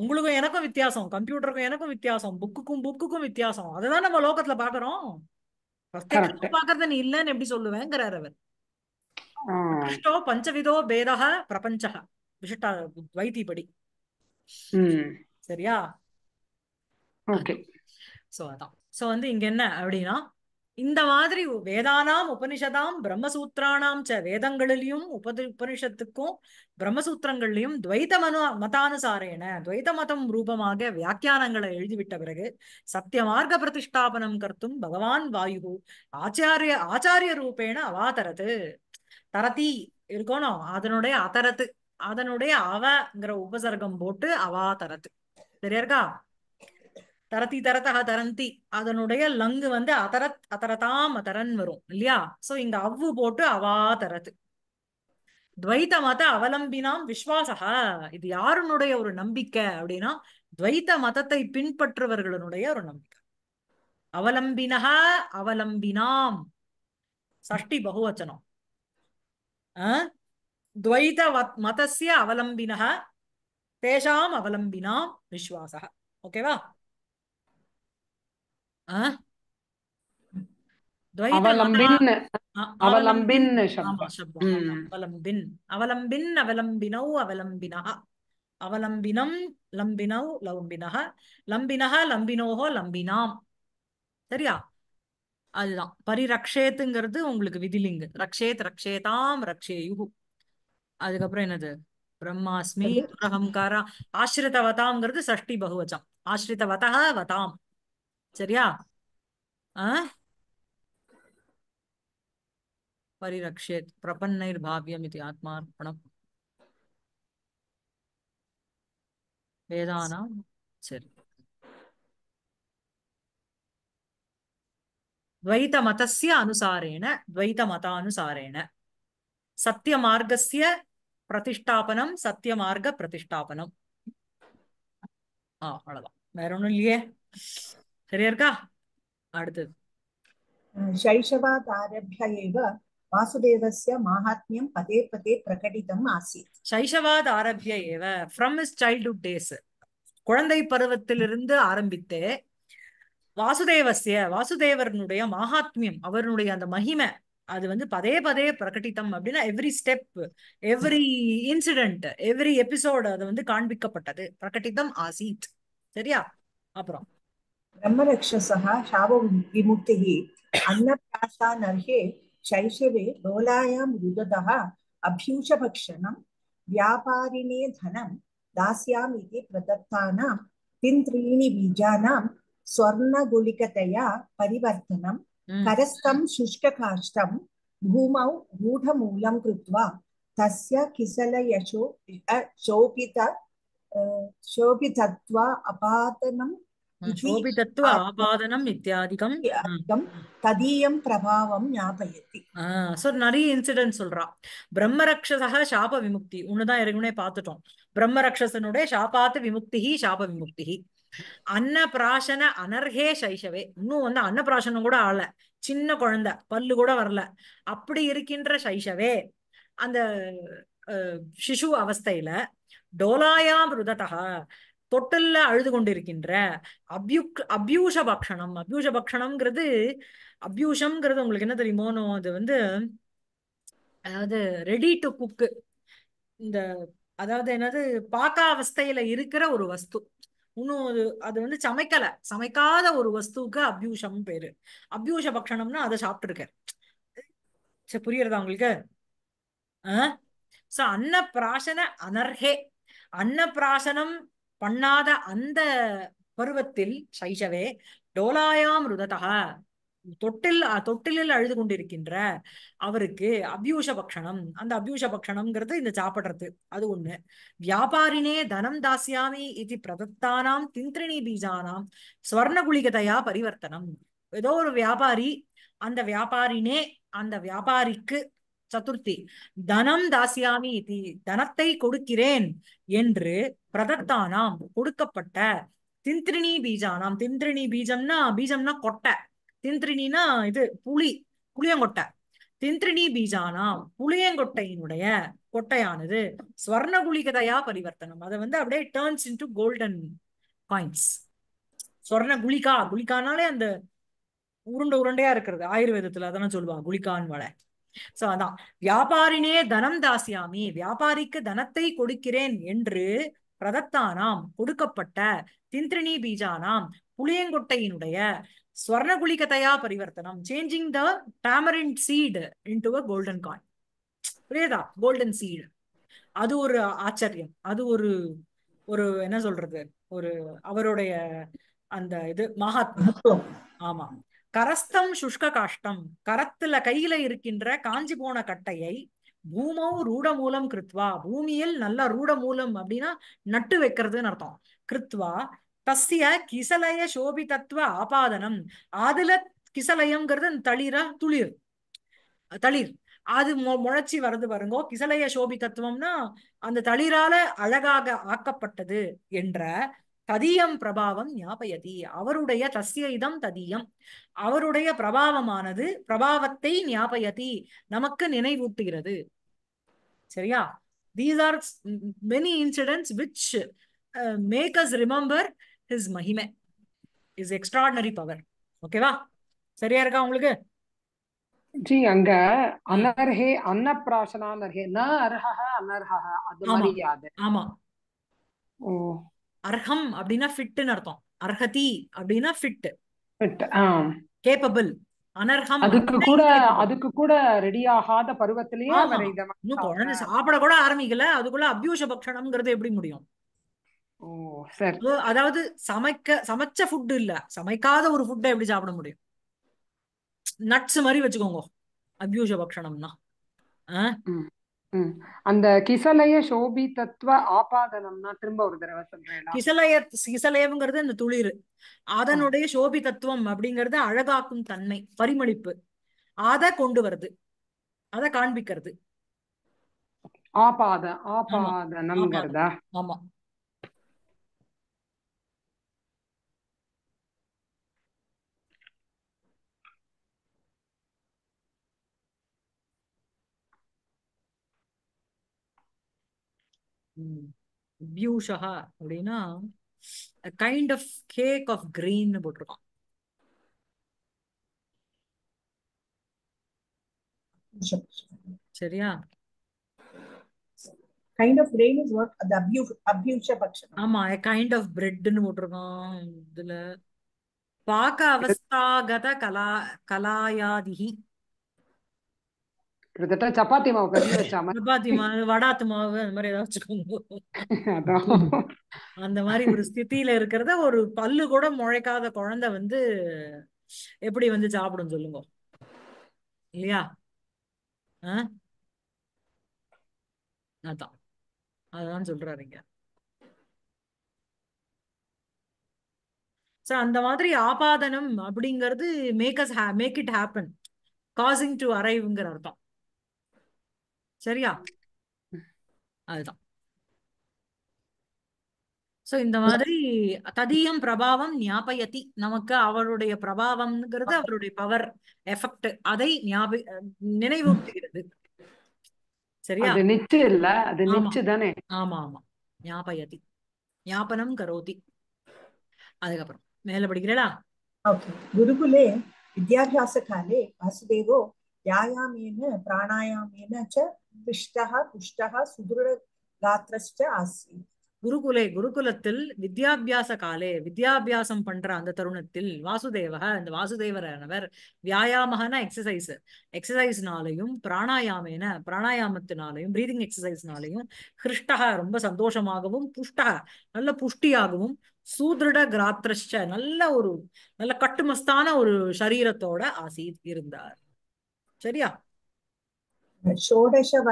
உங்களுக்கும் எனக்கும் வித்தியாசம் கம்ப்யூட்டருக்கும் எனக்கும் வித்தியாசம் புக்குக்கும் புக்குக்கும் வித்தியாசம் அதுதான் நம்ம லோகத்துல பாக்குறோம் பாக்குறது நீ இல்லன்னு எப்படி சொல்லுவேங்கிறார் அவர் பஞ்சவிதோ பேதா பிரபஞ்சா விஷட்டா வைத்தியப்படி சரியா ஓகே சோ அதான் சோ வந்து இங்க என்ன அப்படின்னா இந்த மாதிரி வேதானாம் உபனிஷதாம் பிரம்மசூத்திரானாம் ச வேதங்களிலையும் உபதி உபனிஷத்துக்கும் பிரம்மசூத்திரங்கள்லையும் துவைத மனு மதானுசாரேன துவைத மதம் ரூபமாக வியாக்கியானங்களை எழுதிவிட்ட பிறகு சத்திய மார்க்க பிரதிஷ்டாபனம் கர்த்தும் பகவான் வாயு ஆச்சாரிய ஆச்சாரிய ரூபேண அவாதரது தரதி இருக்கணும் அதனுடைய அதரத்து அதனுடைய அவங்கிற உபசர்க்கம் போட்டு அவா தரத்து சரியா இருக்கா தரத்தி தரத்தக தரந்தி அதனுடைய லங்கு வந்து அதரத் அதரதாம் அதரன் வரும் இல்லையா சோ இங்க அவ்வு போட்டு அவா தரத்து துவைத மத அவலம்பினாம் விஸ்வாசக இது யாருனுடைய ஒரு நம்பிக்கை அப்படின்னா துவைத்த மதத்தை பின்பற்றுவர்களுடைய ஒரு நம்பிக்கை அவலம்பினக அவலம்பினாம் சஷ்டி பகுவச்சனம் ஆஹ் துவைத மதசிய அவலம்பின தேஷாம் அவலம்பினாம் விஸ்வாச ஓகேவா அவலம்பின் லம்பினாம் சரியா அதுதான் பரிரக்ஷேத்துங்கிறது உங்களுக்கு விதிலிங்கு ரக்ஷேத் ரக்ஷேதாம் ரக்ஷேயு அதுக்கப்புறம் என்னது பிரம்மாஸ்மி துரகம்காரா ஆசிரித வதாம்ங்கிறது சஷ்டி பகுவச்சம் ஆசிரித வதா வதாம் சரியா பரிரக்ஷேத் பிரபன்னைர் பாவியம் இது ஆத்மார்ப்பணம் வேதானா சரி துவைத மதசிய அனுசாரேன துவைத மத அனுசாரேன சத்திய மார்க்கஸ்ய பிரதிஷ்டாபனம் சத்திய மார்க்க பிரதிஷ்டாபனம் ஆஹ் அவ்வளவுதான் வேற ஒண்ணும் இல்லையே சரியா இருக்கா அடுத்தது சைஷவாதாரபிய ஏவ வாசுதேவஸ்ய மாஹாத்மியம் பதே பதே பிரகடிதம் ஆசீத் சைஷவாத் ஆரம்பிய ஏவ ஃப்ரம் இஸ் சைல்ட்ஹுட் டேஸ் குழந்தை பருவத்திலிருந்து ஆரம்பித்தே வாசுதேவசிய வாசுதேவரனுடைய மகாத்மியம் அவருடைய அந்த மகிமை அது வந்து பதே பதே பிரகட்டித்தம் அப்படின்னா every step every incident every episode அது வந்து காண்பிக்கப்பட்டது பிரகட்டித்தம் ஆசீட் சரியா அப்புறம் பிரம்மரக்ஷசः शावविमुक्तिः अन्नप्राशा नर्हे शैशवे लोलायां रुदतः अभ्यूषभक्षणं व्यापारिणे धनं दास्यामि इति प्रदत्तानां तिन्त्रीणि बीजानां स्वर्णगुलिकतया परिवर्तनं करस्थं शुष्ककाष्ठं भूमौ गूढमूलं कृत्वा तस्य किसलयशो शोभित शोभितत्वा अपादनं शोभितत्व आपादனம் இத்தியாதிகம் ததீயம் பிரபாவம் ஞாபயத்தி சோ நிறைய இன்சிடென்ட் சொல்றான் பிரம்மரக்ஷசக சாப விமுக்தி ஒண்ணுதான் ஏற்கனவே பார்த்துட்டோம் பிரம்மரக்ஷசனுடைய சாபாத்து விமுக்திஹி சாப விமுக்தி அன்னபிராசன அனர்ஹே சைஷவே இன்னும் வந்து அன்னபிராசனம் கூட ஆள சின்ன குழந்தை பல்லு கூட வரல அப்படி இருக்கின்ற சைஷவே அந்த சிசு அவஸ்தையில டோலாயாம் ருதட்டா தொட்டல்ல அழுது கொண்டிருக்கின்ற அபியுக் அபியூஷ பக்ஷணம் அபியூஷ பக்ஷணம்ங்கிறது அபியூஷம்ங்கிறது உங்களுக்கு என்ன தெரியுமோனோ அது வந்து அதாவது ரெடி டு குக்கு இந்த அதாவது என்னது பாக்கா அவஸ்தையில இருக்கிற ஒரு வஸ்து இன்னும் அது அது வந்து சமைக்கல சமைக்காத ஒரு வஸ்துவுக்கு அபியூஷம் பேரு அபியூஷ பக்ஷணம்னா அதை சாப்பிட்டுருக்காரு சரி புரியறதா உங்களுக்கு ஆஹ் சோ அன்னப்பிராசன அனர்ஹே அன்னப்பிராசனம் பண்ணாத அந்த பருவத்தில் சைஷவே டோலாயாம் ருதத்தகா தொட்டில் தொட்டிலில் அழுது கொண்டிருக்கின்ற அவருக்கு அபியூஷ பக்ஷணம் அந்த அபியூஷ பக்ஷணம்ங்கிறது இந்த சாப்பிடுறது அது ஒண்ணு வியாபாரினே தனம் தாசியாமி இது பிரதத்தானாம் திந்திரணி பீஜானாம் ஸ்வர்ண குளிகதையா பரிவர்த்தனம் ஏதோ ஒரு வியாபாரி அந்த வியாபாரினே அந்த வியாபாரிக்கு சதுர்த்தி தனம் தாசியாமி இது தனத்தை கொடுக்கிறேன் என்று பிரதத்தானாம் கொடுக்கப்பட்ட திந்திரணி பீஜானாம் திந்திரணி பீஜம்னா பீஜம்னா கொட்டை தின்திரினா இது புளி புளியங்கொட்டை தின்திரிணி பீஜானாம் புளியங்கொட்டையினுடைய கொட்டையானது ஸ்வர்ண குளிகதையா பரிவர்த்தனம் அதை வந்து அப்படியே டேர்ன்ஸ் இன்டு கோல்டன் காயின்ஸ் ஸ்வர்ண குளிகா குளிகானாலே அந்த உருண்டை உருண்டையா இருக்கிறது ஆயுர்வேதத்துல அதெல்லாம் சொல்லுவா குலிகான் வலை சோ அதான் வியாபாரினே தனம் தாசியாமி வியாபாரிக்கு தனத்தை கொடுக்கிறேன் என்று பிரதத்தானாம் கொடுக்கப்பட்ட திந்திரிணி பீஜானாம் புளியங்கொட்டையினுடைய ஸ்வர்ணகுலிகதையா பரிவர்த்தனம் changing the tamarind seed into a golden coin புரியுதா கோல்டன் சீடு அது ஒரு ஆச்சரியம் அது ஒரு ஒரு என்ன சொல்றது ஒரு அவருடைய அந்த இது மகாத்மா ஆமா கரஸ்தம் சுஷ்க காஷ்டம் கரத்துல கையில இருக்கின்ற காஞ்சி போன கட்டையை பூமௌ ரூடமூலம் கிருத்வா பூமியில் நல்ல ரூட மூலம் அப்படின்னா நட்டு வைக்கிறதுன்னு அர்த்தம் கிருத்வா தஸ்ய கிசலய சோபி தத்துவ ஆபாதனம் அதுல கிசலயம்ங்கிறது தளிரா துளிர் தளிர் அது மொ முளைச்சி வர்றது வருங்கோ கிசலைய சோபி தத்துவம்னா அந்த தளிரால அழகாக ஆக்கப்பட்டது என்ற ததியம் பிரபாவம் ஞாபயதி அவருடைய தஸ்ய இதம் ததியம் அவருடைய பிரபாவமானது பிரபாவத்தை ஞாபயதி நமக்கு நினைவூட்டுகிறது சரியா these are many incidents which make us remember his மகிமை இஸ் எக்ஸ்ட்ராடினரி பவர் ஓகேவா சரியா இருக்கா உங்களுக்கு ஜி அங்க அனர்ஹே அன்னப்பிராசனானர்ஹே ந அர்ஹஹ அனர்ஹஹ அது மாதிரி ஆமா ஓ அர்ஹம் அப்படினா ஃபிட்னு அர்த்தம் அர்ஹதி அப்படினா ஃபிட் ஃபிட் ஆம் கேப்பபிள் அனர்ஹம் அதுக்கு கூட அதுக்கு கூட ரெடி ஆகாத பருவத்திலேயே இன்னும் குழந்தை சாப்பிட கூட ஆரம்பிக்கல அதுக்குள்ள அபியூஷ பக்ஷணம்ங்கிறது எப்படி முடியும் அதாவது சமைக்க சமைச்ச ஃபுட் இல்ல சமைக்காத ஒரு ஃபுட்டை எப்படி சாப்பிட முடியும் நட்ஸ் மாதிரி வச்சுக்கோங்க அபியூஷ பக்ஷணம்னா அந்த கிசலய சோபி தத்துவ ஆபாதனம்னா திரும்ப ஒரு தடவை சொல்றேன் கிசலய கிசலயம்ங்கிறது இந்த துளிர் அதனுடைய சோபி தத்துவம் அப்படிங்கறது அழகாக்கும் தன்மை பரிமளிப்பு அத கொண்டு வருது அத காண்பிக்கிறது ஆபாத ஆபாதனம் ஆமா வியூஷா அப்படின்னா kind of cake of green போட்டிருக்கோம் சரியா kind of grain is what அந்த அபியூ அபியூஷ பட்சம் ஆமா கைண்ட் ஆஃப் பிரெட்னு போட்டிருக்கோம் இதுல பாக்க அவஸ்தாகத கலா கலாயாதிகி கிட்டத்தட்ட சப்பாத்தி மாவு கட்டி வச்சாம சப்பாத்தி மாவு வடாத்து மாவு அந்த மாதிரி ஏதாவது வச்சுக்கோங்க அந்த மாதிரி ஒரு ஸ்தித்தில இருக்கிறத ஒரு பல்லு கூட முளைக்காத குழந்தை வந்து எப்படி வந்து சாப்பிடும் சொல்லுங்க இல்லையா அதான் அதான் சொல்றாருங்க ஸோ அந்த மாதிரி ஆபாதனம் அப்படிங்கிறது make us make it happen causing to அரைவுங்கிற அர்த்தம் சரியா அதுதான் சோ இந்த மாதிரி ததியம் பிரபாவம் ஞாபயத்தி நமக்கு அவருடைய பிரபாவம்ங்கிறது அவருடைய பவர் எஃபெக்ட் அதை ஞாபக நினைவூட்டுகிறது சரியா நிச்சு இல்ல அது நிச்சு தானே ஆமா ஆமா ஞாபயத்தி ஞாபனம் கரோதி அதுக்கப்புறம் மேல படிக்கிறடா குருகுலே வித்யாபியாச காலே வாசுதேவோ வியாயாமேன பிராணாயாமேன பிஷ்டக புஷ்டக ஆசி குருகுலே குருகுலத்தில் வித்யாபியாச காலே வித்யாபியாசம் பண்ற அந்த தருணத்தில் வாசுதேவக அந்த வாசுதேவரானவர் வியாயாமகனா எக்ஸசைஸ் எக்ஸசைஸ்னாலையும் பிராணாயாமேன பிராணாயாமத்தினாலையும் பிரீதிங் எக்ஸசைஸ்னாலையும் ஹிருஷ்டக ரொம்ப சந்தோஷமாகவும் புஷ்டக நல்ல புஷ்டியாகவும் சூதிருட கிராத்திரஷ்ட நல்ல ஒரு நல்ல கட்டுமஸ்தான ஒரு சரீரத்தோட ஆசி இருந்தார் சரியா ஷோடசவர்ஷேஷீயஸ்ய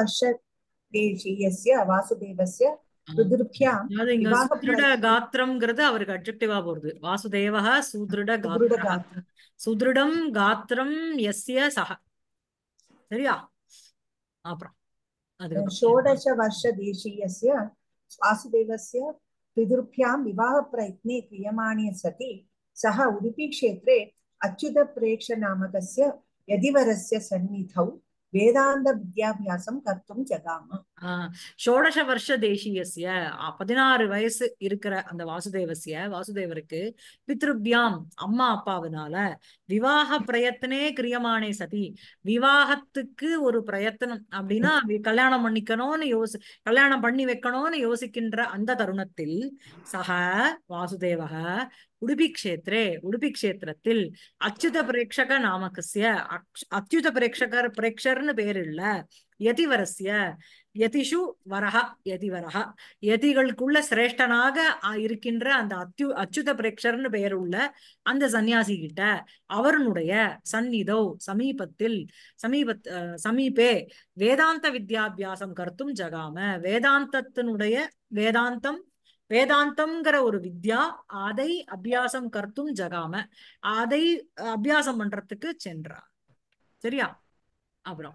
வாசுதேவஸ்ய காத்திரம்ங்கிறது அவருக்கு அப்ஜெக்டிவா போறது வாசுதேவக சூதிருட காத்திரம் சுதிருடம் காத்திரம் எஸ்ய சக சரியா அப்புறம் ஷோடச வருஷ தேசீயஸ்ய வாசுதேவஸ்ய பிதுர்பியாம் விவாக பிரயத்னே கிரியமாணிய சதி சக உடுப்பி क्षेत्रे அச்சுத பிரேக்ஷ நாமகஸ்ய யதிவரஸ்ய சந்நிதௌ विद्याभ्यास कर्तुं जगाम ஷோடச வருஷ தேசியசிய பதினாறு வயசு இருக்கிற அந்த வாசுதேவசிய வாசுதேவருக்கு பித்ருபியாம் அம்மா அப்பாவினால விவாக பிரயத்தனே கிரியமானே சதி விவாகத்துக்கு ஒரு பிரயத்தனம் அப்படின்னா [laughs] கல்யாணம் பண்ணிக்கணும்னு யோசி கல்யாணம் பண்ணி வைக்கணும்னு யோசிக்கின்ற அந்த தருணத்தில் சக வாசுதேவக உடுபி கஷேத்திரே உடுபி கஷேத்திரத்தில் அச்சுத பிரேட்சக நாமகசிய அச்சுத பிரேட்சகர் பிரேட்சர்னு பேர் இல்ல யதிவரசிய யதிஷு வரஹா யதி வரஹா யதிகளுக்குள்ள சிரேஷ்டனாக இருக்கின்ற அந்த அத்யு அச்சுத பிரேக்ஷர்னு பெயர் உள்ள அந்த சன்னியாசி கிட்ட அவருடைய சந்நிதோ சமீபத்தில் சமீப சமீபே வேதாந்த வித்யாபியாசம் கருத்தும் ஜகாம வேதாந்தத்தினுடைய வேதாந்தம் வேதாந்தம்ங்கிற ஒரு வித்யா அதை அபியாசம் கருத்தும் ஜகாம அதை அபியாசம் பண்றதுக்கு சென்றார் சரியா அப்புறம்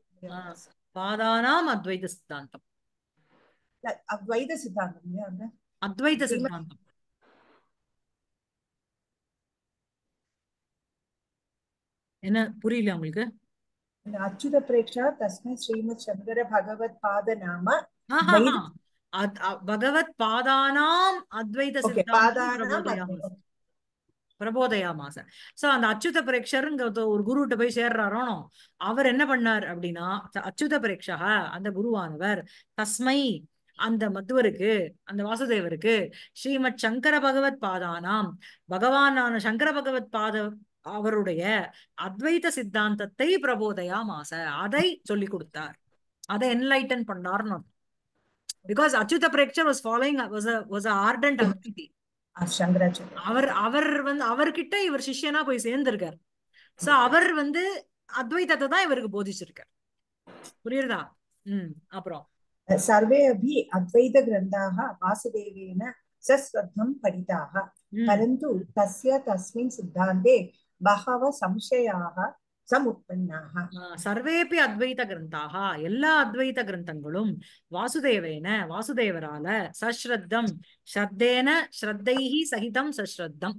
வாதானாம் அத்வைத சித்தாந்தம் அத்வைத சித்தாந்தம் அத்வைத சித்தாந்தம் என்ன புரியல உங்களுக்கு அச்சுத பிரேக்ஷா தஸ்மை ஸ்ரீமத் சங்கர பகவத் பாத நாம பகவத் பாதானாம் அத்வைத சித்தாந்தம் பிரபோதயாமாச சோ அந்த அச்சுத பிரேக்ஷருங்க ஒரு குருகிட்ட போய் சேர்றாரோனோ அவர் என்ன பண்ணார் அப்படின்னா அச்சுத பிரேக்ஷா அந்த குருவானவர் தஸ்மை அந்த மதுவருக்கு அந்த வாசுதேவருக்கு ஸ்ரீமத் சங்கர பகவத் பாதானாம் பகவானான சங்கர பகவத் பாத அவருடைய அத்வைத சித்தாந்தத்தை பிரபோதயா மாச அதை சொல்லி கொடுத்தார் அதை என்லைட்டன் பண்ணார்னு பிகாஸ் அச்சுத பிரேக்ஷர் was following was was ardent activity அவர் அவர் வந்து அவர்கிட்ட இவர் சிஷ்யனா போய் சேர்ந்திருக்காரு சோ அவர் வந்து அத்வைதத்தை தான் இவருக்கு போதிச்சிருக்கார் புரியுதா உம் அப்புறம் சர்வே அபி அத்வைத கிரந்தாக வாசுதேவேன சஸ்வத்தம் படித்தாக பரந்து தஸ்ய தஸ்மின் சித்தாந்தே பகவ சம்சயாக சமுத்பன்னாக சர்வேபி அத்வைத கிரந்தாக எல்லா அத்வைத கிரந்தங்களும் வாசுதேவேன வாசுதேவரால சஸ்ரத்தம் ஸ்ரத்தேன ஸ்ரத்தைஹி சகிதம் சஸ்ரத்தம்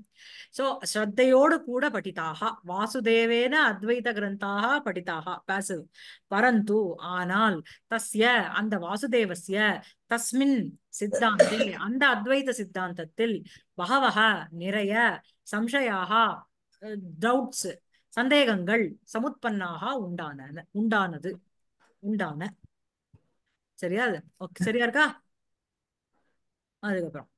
சோ ஸ்ரத்தையோடு கூட படித்தாக வாசுதேவேன அத்வைத கிரந்தாக படித்தாக பேசிவ் பரந்து ஆனால் தஸ்ய அந்த வாசுதேவசிய தஸ்மின் சித்தாந்தே அந்த அத்வைத சித்தாந்தத்தில் பகவக நிறைய சம்சயாக டவுட்ஸ் சந்தேகங்கள் சமுத்பன்னாக உண்டான உண்டானது உண்டான சரியா சரியா இருக்கா அதுக்கப்புறம்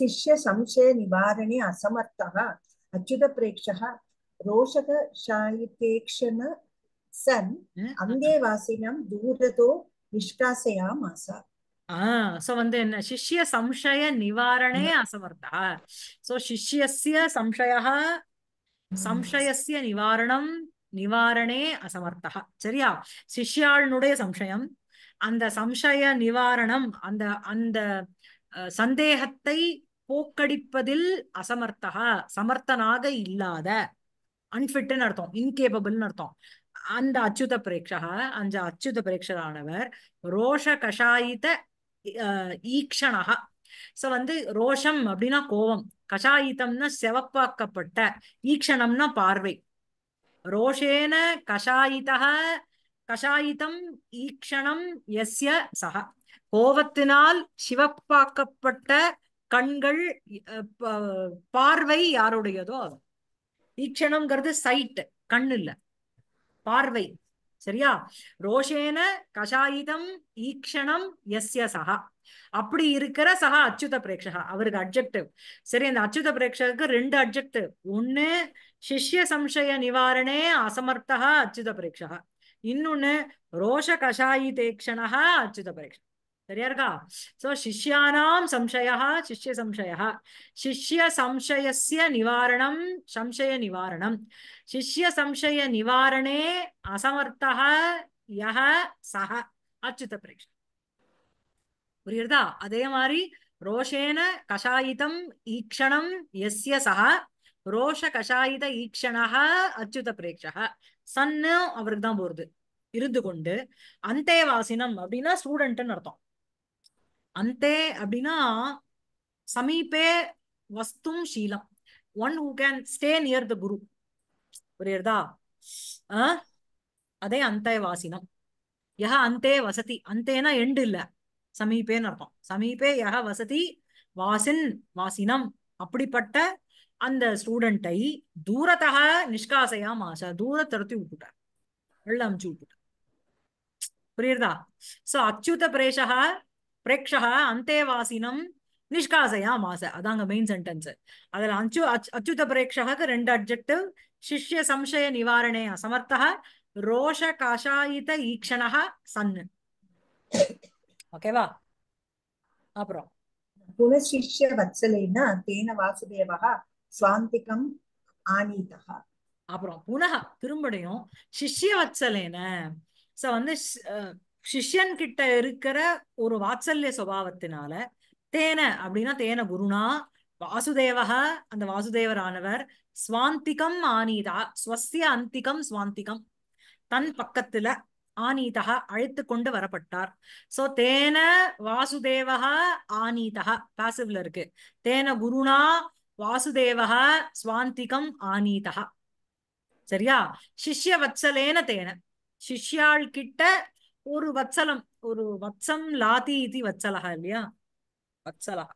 சிஷ்ய சம்சய நிவாரணி அசமர்த்தக அச்சுத பிரேட்சக ரோஷக சாயித்தேக்ஷன சன் அங்கே வாசினம் தூரதோ ஆசா ஆஹ் சோ வந்து என்ன சிஷ்ய சம்சய நிவாரணே அசமர்த்தா சோ சிஷ்யஸ்ய சம்சயா சம்சயசிய நிவாரணம் நிவாரணே அசமர்த்தக சரியா சிஷ்யாளனுடைய சம்சயம் அந்த சம்சய நிவாரணம் அந்த அந்த சந்தேகத்தை போக்கடிப்பதில் அசமர்த்தக சமர்த்தனாக இல்லாத அன்பிட்னு அர்த்தம் இன்கேபபிள்னு அர்த்தம் அந்த அச்சுத பிரேட்சக அந்த அச்சுத பிரேட்சரானவர் ரோஷ கஷாயித ஈக்ஷணகா சோ வந்து ரோஷம் அப்படின்னா கோவம் கஷாயித்தம்னா செவப்பாக்கப்பட்ட ஈக்ஷணம்னா பார்வை ரோஷேன கஷாயித கஷாயித்தம் ஈக்ஷணம் எஸ்ய சக கோபத்தினால் சிவப்பாக்கப்பட்ட கண்கள் பார்வை யாருடையதோ அது ஈக்ஷணம்ங்கிறது சைட்டு கண் இல்லை பார்வை சரியா ரோஷேன கஷாயிதம் ஈக்ஷணம் எஸ்ய சகா அப்படி இருக்கிற சகா அச்சுத பிரேட்சகா அவருக்கு அப்ஜெக்டிவ் சரி அந்த அச்சுத பிரேட்சகருக்கு ரெண்டு அப்ஜெக்டிவ் ஒன்னு சிஷ்ய சம்சய நிவாரணே அசமர்த்தா அச்சுத பிரேட்சகா இன்னொன்னு ரோஷ கஷாயிதேக்ஷணா அச்சுத பிரேட்சகா சரியா இருக்கா சோ சிஷியானாம் சம்சயா சிஷ்ய சம்சயா சிஷ்ய சம்சயசிய நிவாரணம் சம்சய நிவாரணம் சிஷ்ய சம்சய நிவாரணே அசமர்த்தா யஹ சஹ அச்சுத பிரேஷ புரியுறதா அதே மாதிரி ரோஷேன கஷாயிதம் ஈக்ஷணம் எஸ்ய சஹ ரோஷ கஷாயித ஈக்ஷணஹ அச்சுத பிரேட்சக சன்னு அவருக்கு தான் போறது இருந்து கொண்டு அந்தேவாசினம் அப்படின்னா ஸ்டூடெண்ட்னு அர்த்தம் அந்தே அப்படின்னா சமீபே வஸ்தும் ஷீலம் one who can stay near the guru புரியுறதா அதே அந்த வாசினம் யக அந்தே வசதி அந்தேனா எண்டு இல்ல சமீபேன்னு அர்த்தம் சமீபே யக வசதி வாசின் வாசினம் அப்படிப்பட்ட அந்த ஸ்டூடெண்டை தூரத்தக நிஷ்காசையா மாசா தூரத்தை துரத்தி விட்டுட்டார் வெள்ள அமுச்சு விட்டுட்டார் புரியுறதா சோ அச்சுத பிரேஷகா பிரேக்ஷக அந்தேவாசினம் நிஷ்காசையா மாச அதாங்க மெயின் சென்டென்ஸ் அதுல அச்சு அச்சுத பிரேக்ஷக ரெண்டு அப்ஜெக்டிவ் சிஷ்ய சம்சய நிவாரணே அசமர்த்தக ரோஷ கஷாயித ஈக்ஷணக சன் ஓகேவா அப்புறம் குணசிஷ்ய வத்சலேன தேன வாசுதேவக சுவாந்திகம் ஆனீதகா அப்புறம் புனக திரும்படியும் சிஷ்ய வத்சலேன சோ வந்து சிஷ்யன் கிட்ட இருக்கிற ஒரு வாத்சல்ய சுவாவத்தினால தேன அப்படின்னா தேன குருணா வாசுதேவக அந்த வாசுதேவரானவர் சுவாந்திகம் ஆனீதா ஸ்வசிய அந்திகம் சுவாந்திகம் தன் பக்கத்துல ஆனீதகா அழைத்து கொண்டு வரப்பட்டார் சோ தேன வாசுதேவக ஆனீதகா பாசிவ்ல இருக்கு தேன குருணா வாசுதேவகா சுவாந்திகம் ஆனீதகா சரியா சிஷ்ய வச்சலேன தேன சிஷ்யாள் கிட்ட ஒரு வச்சலம் ஒரு வத்சம் லாதி இது வத்சலகா இல்லையா வத்சலகா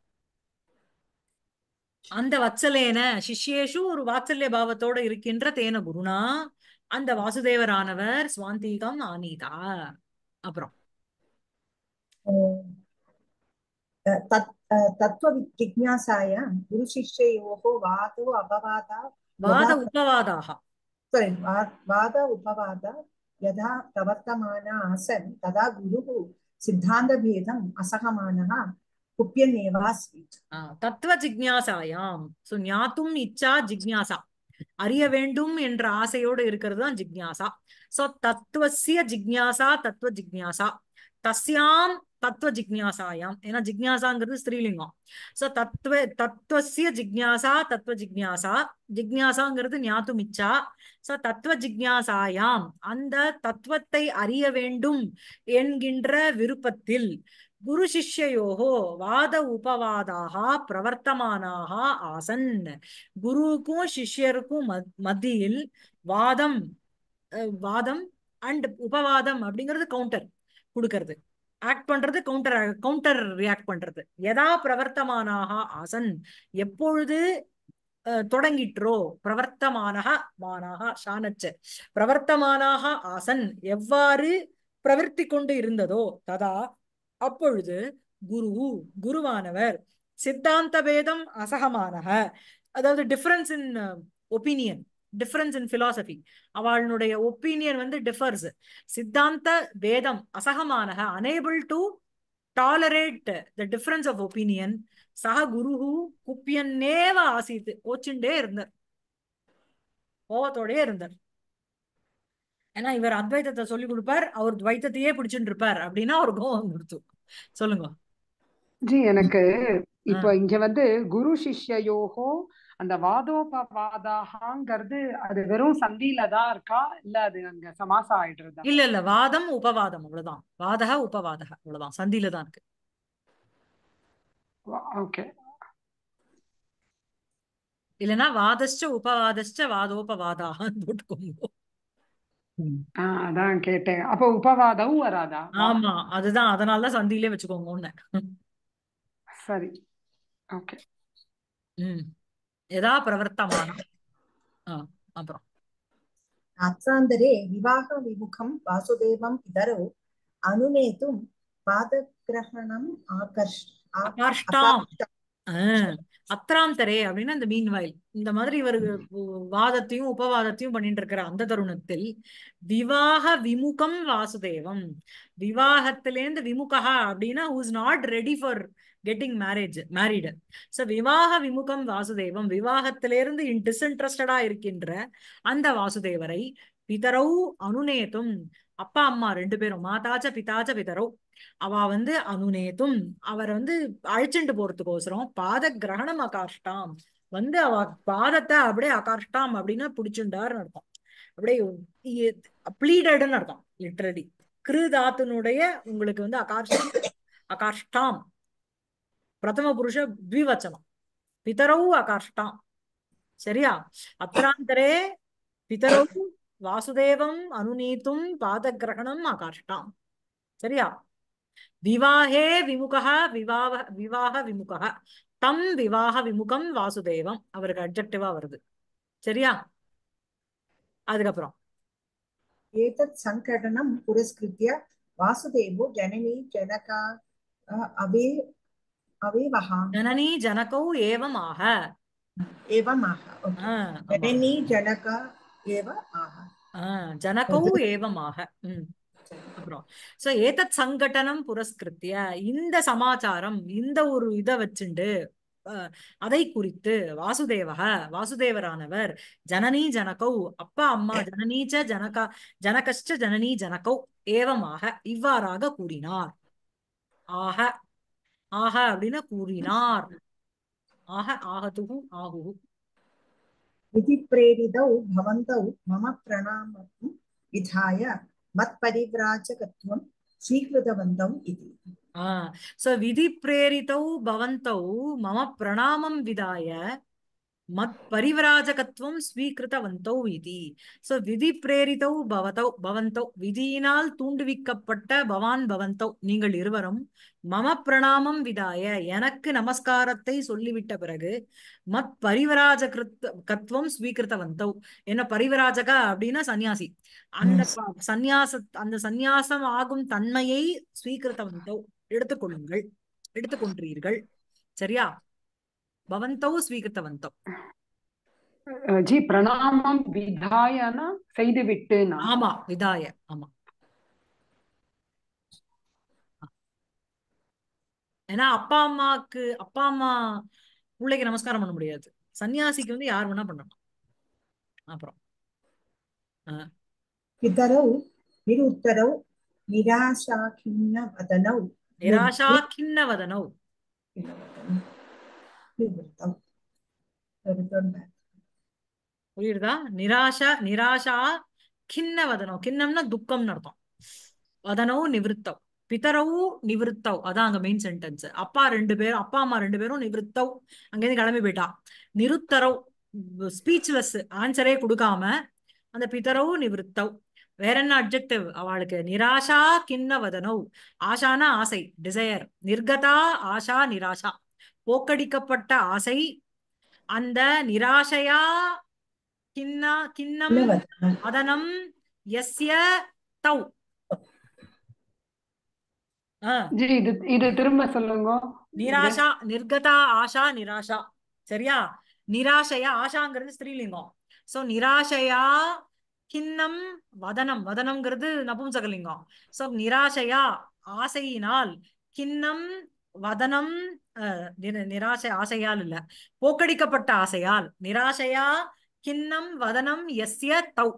அந்த வச்சலேன சிஷ்யேஷு ஒரு வாத்சல்ய பாவத்தோட இருக்கின்ற தேன குருணா அந்த வாசுதேவரானவர் சுவாந்திகம் ஆனீதா அப்புறம் தத்துவ ஜிக்யாசாய குரு சிஷ்யோகோ வாதோ அபவாதா வாத உபவாதாக சாரி வாத உபவாதா यदा प्रवर्तमाना आसन् तदा गुरुः सिद्धान्तभेदम् असहमानः குப்பியநேவாஸ்வீத் தத்துவ ஜிக்ஞாசாயாம் சோ ஞாத்தும் இச்சா ஜிக்ஞாசா அறிய வேண்டும் என்ற ஆசையோடு இருக்கிறது தான் ஜிக்ஞாசா சோ தத்துவசிய ஜிக்ஞாசா தத்துவ ஜிக்ஞாசா தஸ்யாம் தத்துவ ஜிக்யாசாயாம் ஏன்னா ஜிக்யாசாங்கிறது ஸ்ரீலிங்கம் சோ தத்துவ தத்துவசிய ஜிக்யாசா தத்துவ ஜிக்யாசா ஜிக்யாசாங்கிறது ஞாத்தும் இச்சா சோ தத்துவ ஜிக்யாசாயாம் அந்த தத்துவத்தை அறிய வேண்டும் என்கின்ற விருப்பத்தில் குரு சிஷ்யோகோ வாத உபவாதாக பிரவர்த்தமானாக ஆசன் குருவுக்கும் சிஷ்யருக்கும் மத்தியில் வாதம் வாதம் அண்ட் உபவாதம் அப்படிங்கிறது கவுண்டர் கொடுக்கறது ஆக்ட் பண்றது கவுண்டர் கவுண்டர் ரியாக்ட் பண்றது எதா பிரவர்த்தமானாக ஆசன் எப்பொழுது தொடங்கிற்றோ பிரவர்த்தமானக மானாக ஷானச்சு பிரவர்த்தமானாக ஆசன் எவ்வாறு பிரவர்த்தி கொண்டு இருந்ததோ ததா அப்பொழுது குரு குருவானவர் சித்தாந்த பேதம் அசகமானக அதாவது difference in opinion difference in philosophy அவளுடைய ஒப்பீனியன் வந்து டிஃபர்ஸ் சித்தாந்த வேதம் அசகமான enable to tolerate the difference of opinion சக குருஹு குப்பியன்னேவ ஆசித்து ஓச்சுண்டே இருந்தார் கோவத்தோடயே இருந்தார் ஏன்னா இவர் அத்வைத்தத்தை சொல்லி கொடுப்பார் அவர் துவைத்தத்தையே பிடிச்சுட்டு இருப்பார் அப்படின்னா அவர் கோவம் கொடுத்து சொல்லுங்க ஜி எனக்கு இப்போ இங்க வந்து குரு சிஷ்யோகோ அந்த வாதோபவாதாகாங்கிறது அது வெறும் சந்தியில தான் இருக்கா இல்ல அது அங்க சமாசம் ஆயிடுறது இல்ல இல்ல வாதம் உபவாதம் அவ்வளவுதான் வாதக உபவாதக அவ்வளவுதான் சந்தியில தான் இருக்கு ஓகே இல்லனா வாதஸ்ட உபவாதஸ்ட வாதோபவாதாகான்னு போட்டுக்கோங்க அதான் கேட்டேன் அப்ப உபவாதமும் வராதா ஆமா அதுதான் அதனாலதான் சந்தியிலே வச்சுக்கோங்க ஒண்ணு சரி ஓகே ம் எதா பிரவர்த்தமானம் அப்புறம் நாத்ராந்தரே விவாக விமுகம் வாசுதேவம் இதரவு அனுமேதும் பாதகிரகணம் ஆகர்ஷ் ஆகாஷ்டாம் அத்ராந்தரே அப்படின்னு அந்த மீன் வாயில் இந்த மாதிரி இவர் வாதத்தையும் உபவாதத்தையும் பண்ணிட்டு இருக்கிற அந்த தருணத்தில் விவாக விமுகம் வாசுதேவம் விவாகத்திலேந்து விமுகா அப்படின்னா who's not ready for getting marriage married so விவாக விமுகம் வாசுதேவம் விவாகத்திலிருந்து இன் டிஸ்இன்ட்ரெஸ்டடா இருக்கின்ற அந்த வாசுதேவரை பிதரவு அனுநேத்தும் அப்பா அம்மா ரெண்டு பேரும் மாதாச்ச பிதாச்ச பிதரவு அவ வந்து அனுநேத்தும் அவர் வந்து அழைச்சிட்டு போறதுக்கோசரம் பாத கிரகணம் அகாஷ்டாம் வந்து அவ பாதத்தை அப்படியே அகாஷ்டாம் அப்படின்னா பிடிச்சுண்டாருன்னு அர்த்தம் அப்படியே பிளீடடுன்னு அர்த்தம் லிட்ரலி கிரு தாத்துனுடைய உங்களுக்கு வந்து அகாஷ்டம் அகாஷ்டாம் புருஷ த்விவச்சனம் பிதரவு அகாஷ்டம் சரியா அத்தராந்தரே பிதரவு வாசுதேவம் அனுநீத்தும் பாத கிரகணம் அகாஷ்டம் சரியா ವಿವಾಹೇ ವಿಮುಖ விவாக விவாக ವಿಮುಖ தம் விவாக விமுகம் வாசுதேவம் அவருக்கு அப்ஜெக்டிவா வருது சரியா அதுக்கப்புறம் ஏதத் சங்கடனம் புரஸ்கிருத்திய வாசுதேவோ ஜனனி ஜனகா அபே ஜனனி ஜனகௌ ஏவமாக ஏவமாக ஜனனி ஜனக ஏவ ஜனகௌ ஏதத் சங்கடனம் புரஸ்கிருத்திய இந்த சமாச்சாரம் இந்த ஒரு இத வச்சுண்டு அதை குறித்து வாசுதேவக வாசுதேவரானவர் ஜனனி ஜனகௌ அப்பா அம்மா ஜனனீச்ச ஜனகா ஜனகஷ்ட ஜனனி ஜனகௌ ஏவமாக இவ்வாறாக கூறினார் ஆக ஆக அப்படின்னா கூறினார் ஆக ஆகதுகு ஆகுகு விதி பிரேரிதௌ பவந்தௌ மம பிரணாமம் விதாய மத் பரிவிராஜகத்துவம் ஸ்வீகிருதவந்தௌ இது ஆ சோ விதி பிரேரிதௌ பவந்தௌ மம பிரணாமம் விதாய மத் பரிவராஜகத்துவம் ஸ்வீகிருத்தவந்தௌ விதி சோ விதி பிரேரிதோ பவதோ பவந்தோ விதியினால் தூண்டுவிக்கப்பட்ட பவான் பவந்தோ நீங்கள் இருவரும் மம பிரணாமம் விதாய எனக்கு நமஸ்காரத்தை சொல்லிவிட்ட பிறகு மத் பரிவராஜ கத்துவம் ஸ்வீகிருத்தவந்தௌ என்ன பரிவராஜக அப்படின்னா சன்னியாசி அந்த சந்நியாச அந்த சந்நியாசம் ஆகும் தன்மையை ஸ்வீகிருத்தவந்தௌ எடுத்துக்கொள்ளுங்கள் எடுத்துக்கொண்டீர்கள் சரியா பவந்தோ स्वीकृतवन्तौ ஜி பிரணாமம் விதாயனா செய்து விட்டு ஆமா விதாய ஆமா ஏன்னா அப்பா அம்மாக்கு அப்பா அம்மா பிள்ளைக்கு நமஸ்காரம் பண்ண முடியாது சன்னியாசிக்கு வந்து யார் வேணா பண்ணலாம் அப்புறம் பிதரௌ நிருத்தரௌ நிராசாக்கின்ன வதனௌ நிராசாக்கின்ன வதனௌ புரியுதா நிராசா நிராசா கிண்ண வதனம் கிண்ணம்னா துக்கம்னு அர்த்தம் வதனவும் நிவிருத்தம் பிதரவும் நிவிருத்தவ் அதான் அங்க மெயின் சென்டென்ஸ் அப்பா ரெண்டு பேரும் அப்பா அம்மா ரெண்டு பேரும் நிவிருத்தவ் இருந்து கிளம்பி போயிட்டான் நிருத்தரவ் ஸ்பீச்லெஸ் ஆன்சரே கொடுக்காம அந்த பிதரவும் நிவிருத்தவ் வேற என்ன அப்ஜெக்டிவ் அவளுக்கு நிராசா கிண்ண வதனவ் ஆஷானா ஆசை டிசையர் நிர்கதா ஆஷா நிராசா போக்கடிக்கப்பட்ட ஆசை அந்த நிராசையா கிண்ணா கிண்ணம் அதனம் எஸ்ய தௌ இது இது திரும்ப சொல்லுங்க நிராசா நிர்கதா ஆஷா நிராஷா சரியா நிராசையா ஆஷாங்கிறது ஸ்திரீலிங்கம் சோ நிராசையா கிண்ணம் வதனம் வதனம்ங்கிறது நபும்சகலிங்கம் சோ நிராசையா ஆசையினால் கிண்ணம் வதனம் நிராசை ஆசையால் இல்ல போக்கடிக்கப்பட்ட ஆசையால் நிராசையா கிண்ணம் வதனம் எஸ்ய தௌ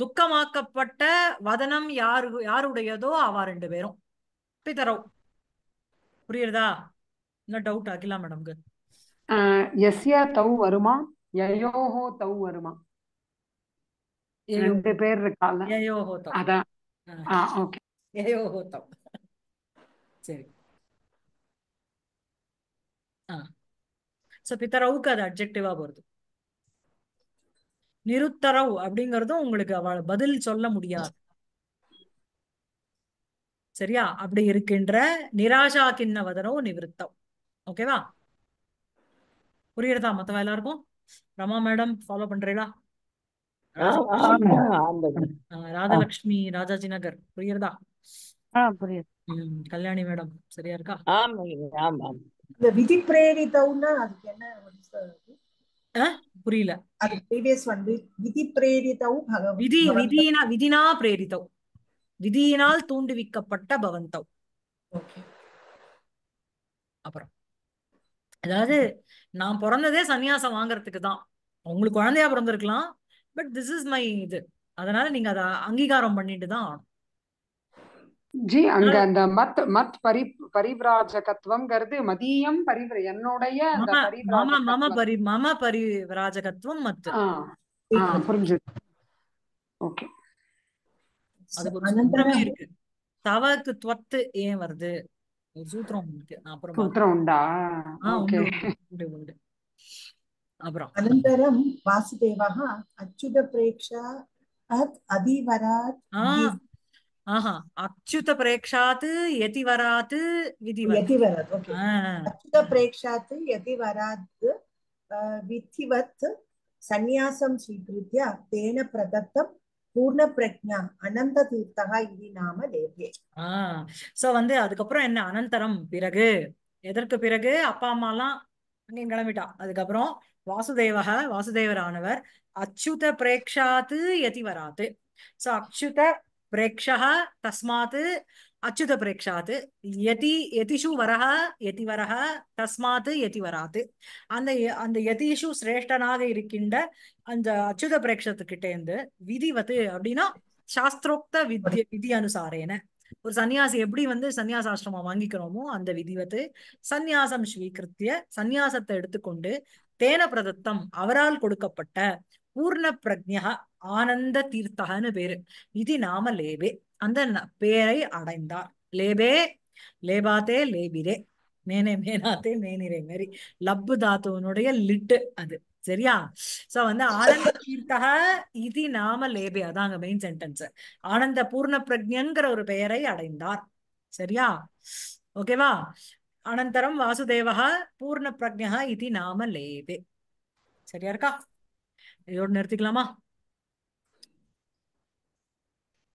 துக்கமாக்கப்பட்ட வதனம் யாரு யாருடையதோ அவா ரெண்டு பேரும் பிதரவ் புரியுறதா இன்னும் டவுட் ஆக்கலாம் மேடம்க்கு வருமா யயோஹோ வருமா ரெண்டு பேர் யயோஹோ அதான் ஓகே யயோஹோ சரி ஆ ஸோ பித்தரவுக்கு அது அப்ஜெக்டிவா போறது நிருத்தரவு அப்படிங்கறதும் உங்களுக்கு அவள் பதில் சொல்ல முடியாது சரியா அப்படி இருக்கின்ற நிராஷா கிண்ணவதனம் நிவிருத்தம் ஓகேவா புரியுறதா மத்தவா எல்லாருக்கும் ரமா மேடம் ஃபாலோ பண்றீங்களா ராஜலட்சுமி ராஜாஜி நகர் புரியுறதா புரியுது கல்யாணி மேடம் சரியா இருக்கா ஆமா இந்த விதி பிரேரிதம்னா அதுக்கு என்ன ஆஹ் புரியல அது ப்ரீவியஸ் வந்து விதி பிரேரிதம் விதி விதினா விதினா பிரேரிதம் விதியினால் தூண்டுவிக்கப்பட்ட பவந்தம் அப்புறம் அதாவது நான் பிறந்ததே சன்னியாசம் வாங்கறதுக்கு தான் உங்களுக்கு குழந்தையா பிறந்திருக்கலாம் பட் திஸ் இஸ் மை இது அதனால நீங்க அதை அங்கீகாரம் பண்ணிட்டு தான் ஆகணும் ஜி அங்க அந்த மத் மத் பரி பரிவிராஜகத்துவம்ங்கிறது மதியம் பரிவிர என்னுடைய அந்த மம மம பரி மம பரிவிராஜகத்துவம் மத் புரிஞ்சு ஓகே இருக்கு தவக்கு ஏன் வருது சூத்திரம் இருக்கு அப்புறம் சூத்திரம் உண்டா உண்டு அப்புறம் அனந்தரம் அச்சுத அச்சுத பிரேக்ஷாத் யதிவராத் விதிவராத் அச்சுத பிரேக்ஷாத் யதிவராத் வித்திவத் சந்நியாசம் ஸ்வீகிருத்திய தேன பிரதத்தம் பூர்ணப்பிரஜா அனந்த தீர்த்தகா இது நாம லேபியே சோ வந்து அதுக்கப்புறம் என்ன அனந்தரம் பிறகு எதற்கு பிறகு அப்பா அம்மா எல்லாம் அங்கேயும் கிளம்பிட்டா அதுக்கப்புறம் வாசுதேவக வாசுதேவரானவர் அச்சுத பிரேக்ஷாத்து யதிவராத்து சோ அச்சுத தஸ்மாத் அச்சுத அச்சுதபிரேக்ஷாத் யதி யதிஷு யதி யதிவரஹ தஸ்மாத் யதிவராத் அந்த அந்த யதிஷு சிரேஷ்டனாக இருக்கின்ற அந்த அச்சுத விதி வந்து அப்படின்னா சாஸ்திரோக்த வித்ய விதி அனுசாரேன ஒரு சன்னியாசி எப்படி வந்து சன்னியாச வாங்கிக்கிறோமோ அந்த விதிவத்து சந்நியாசம் ஸ்வீகிருத்திய சந்நியாசத்தை எடுத்துக்கொண்டு தேன பிரதத்தம் அவரால் கொடுக்கப்பட்ட பூர்ண பிரஜா ஆனந்த தீர்த்தகன்னு பேரு இது நாம லேபே அந்த பேரை அடைந்தார் லேபே லேபாத்தே லேபிரே மேனே மேனாத்தே மேனிரே மாரி லப்பு தாத்துவனுடைய லிட்டு அது சரியா சோ வந்து ஆனந்த தீர்த்தக இது நாம லேபே அதாங்க மெயின் சென்டென்ஸ் ஆனந்த பூர்ண பிரஜங்கிற ஒரு பெயரை அடைந்தார் சரியா ஓகேவா அனந்தரம் வாசுதேவக பூர்ண பிரஜா இது நாம லேபே சரியா இருக்கா nerdy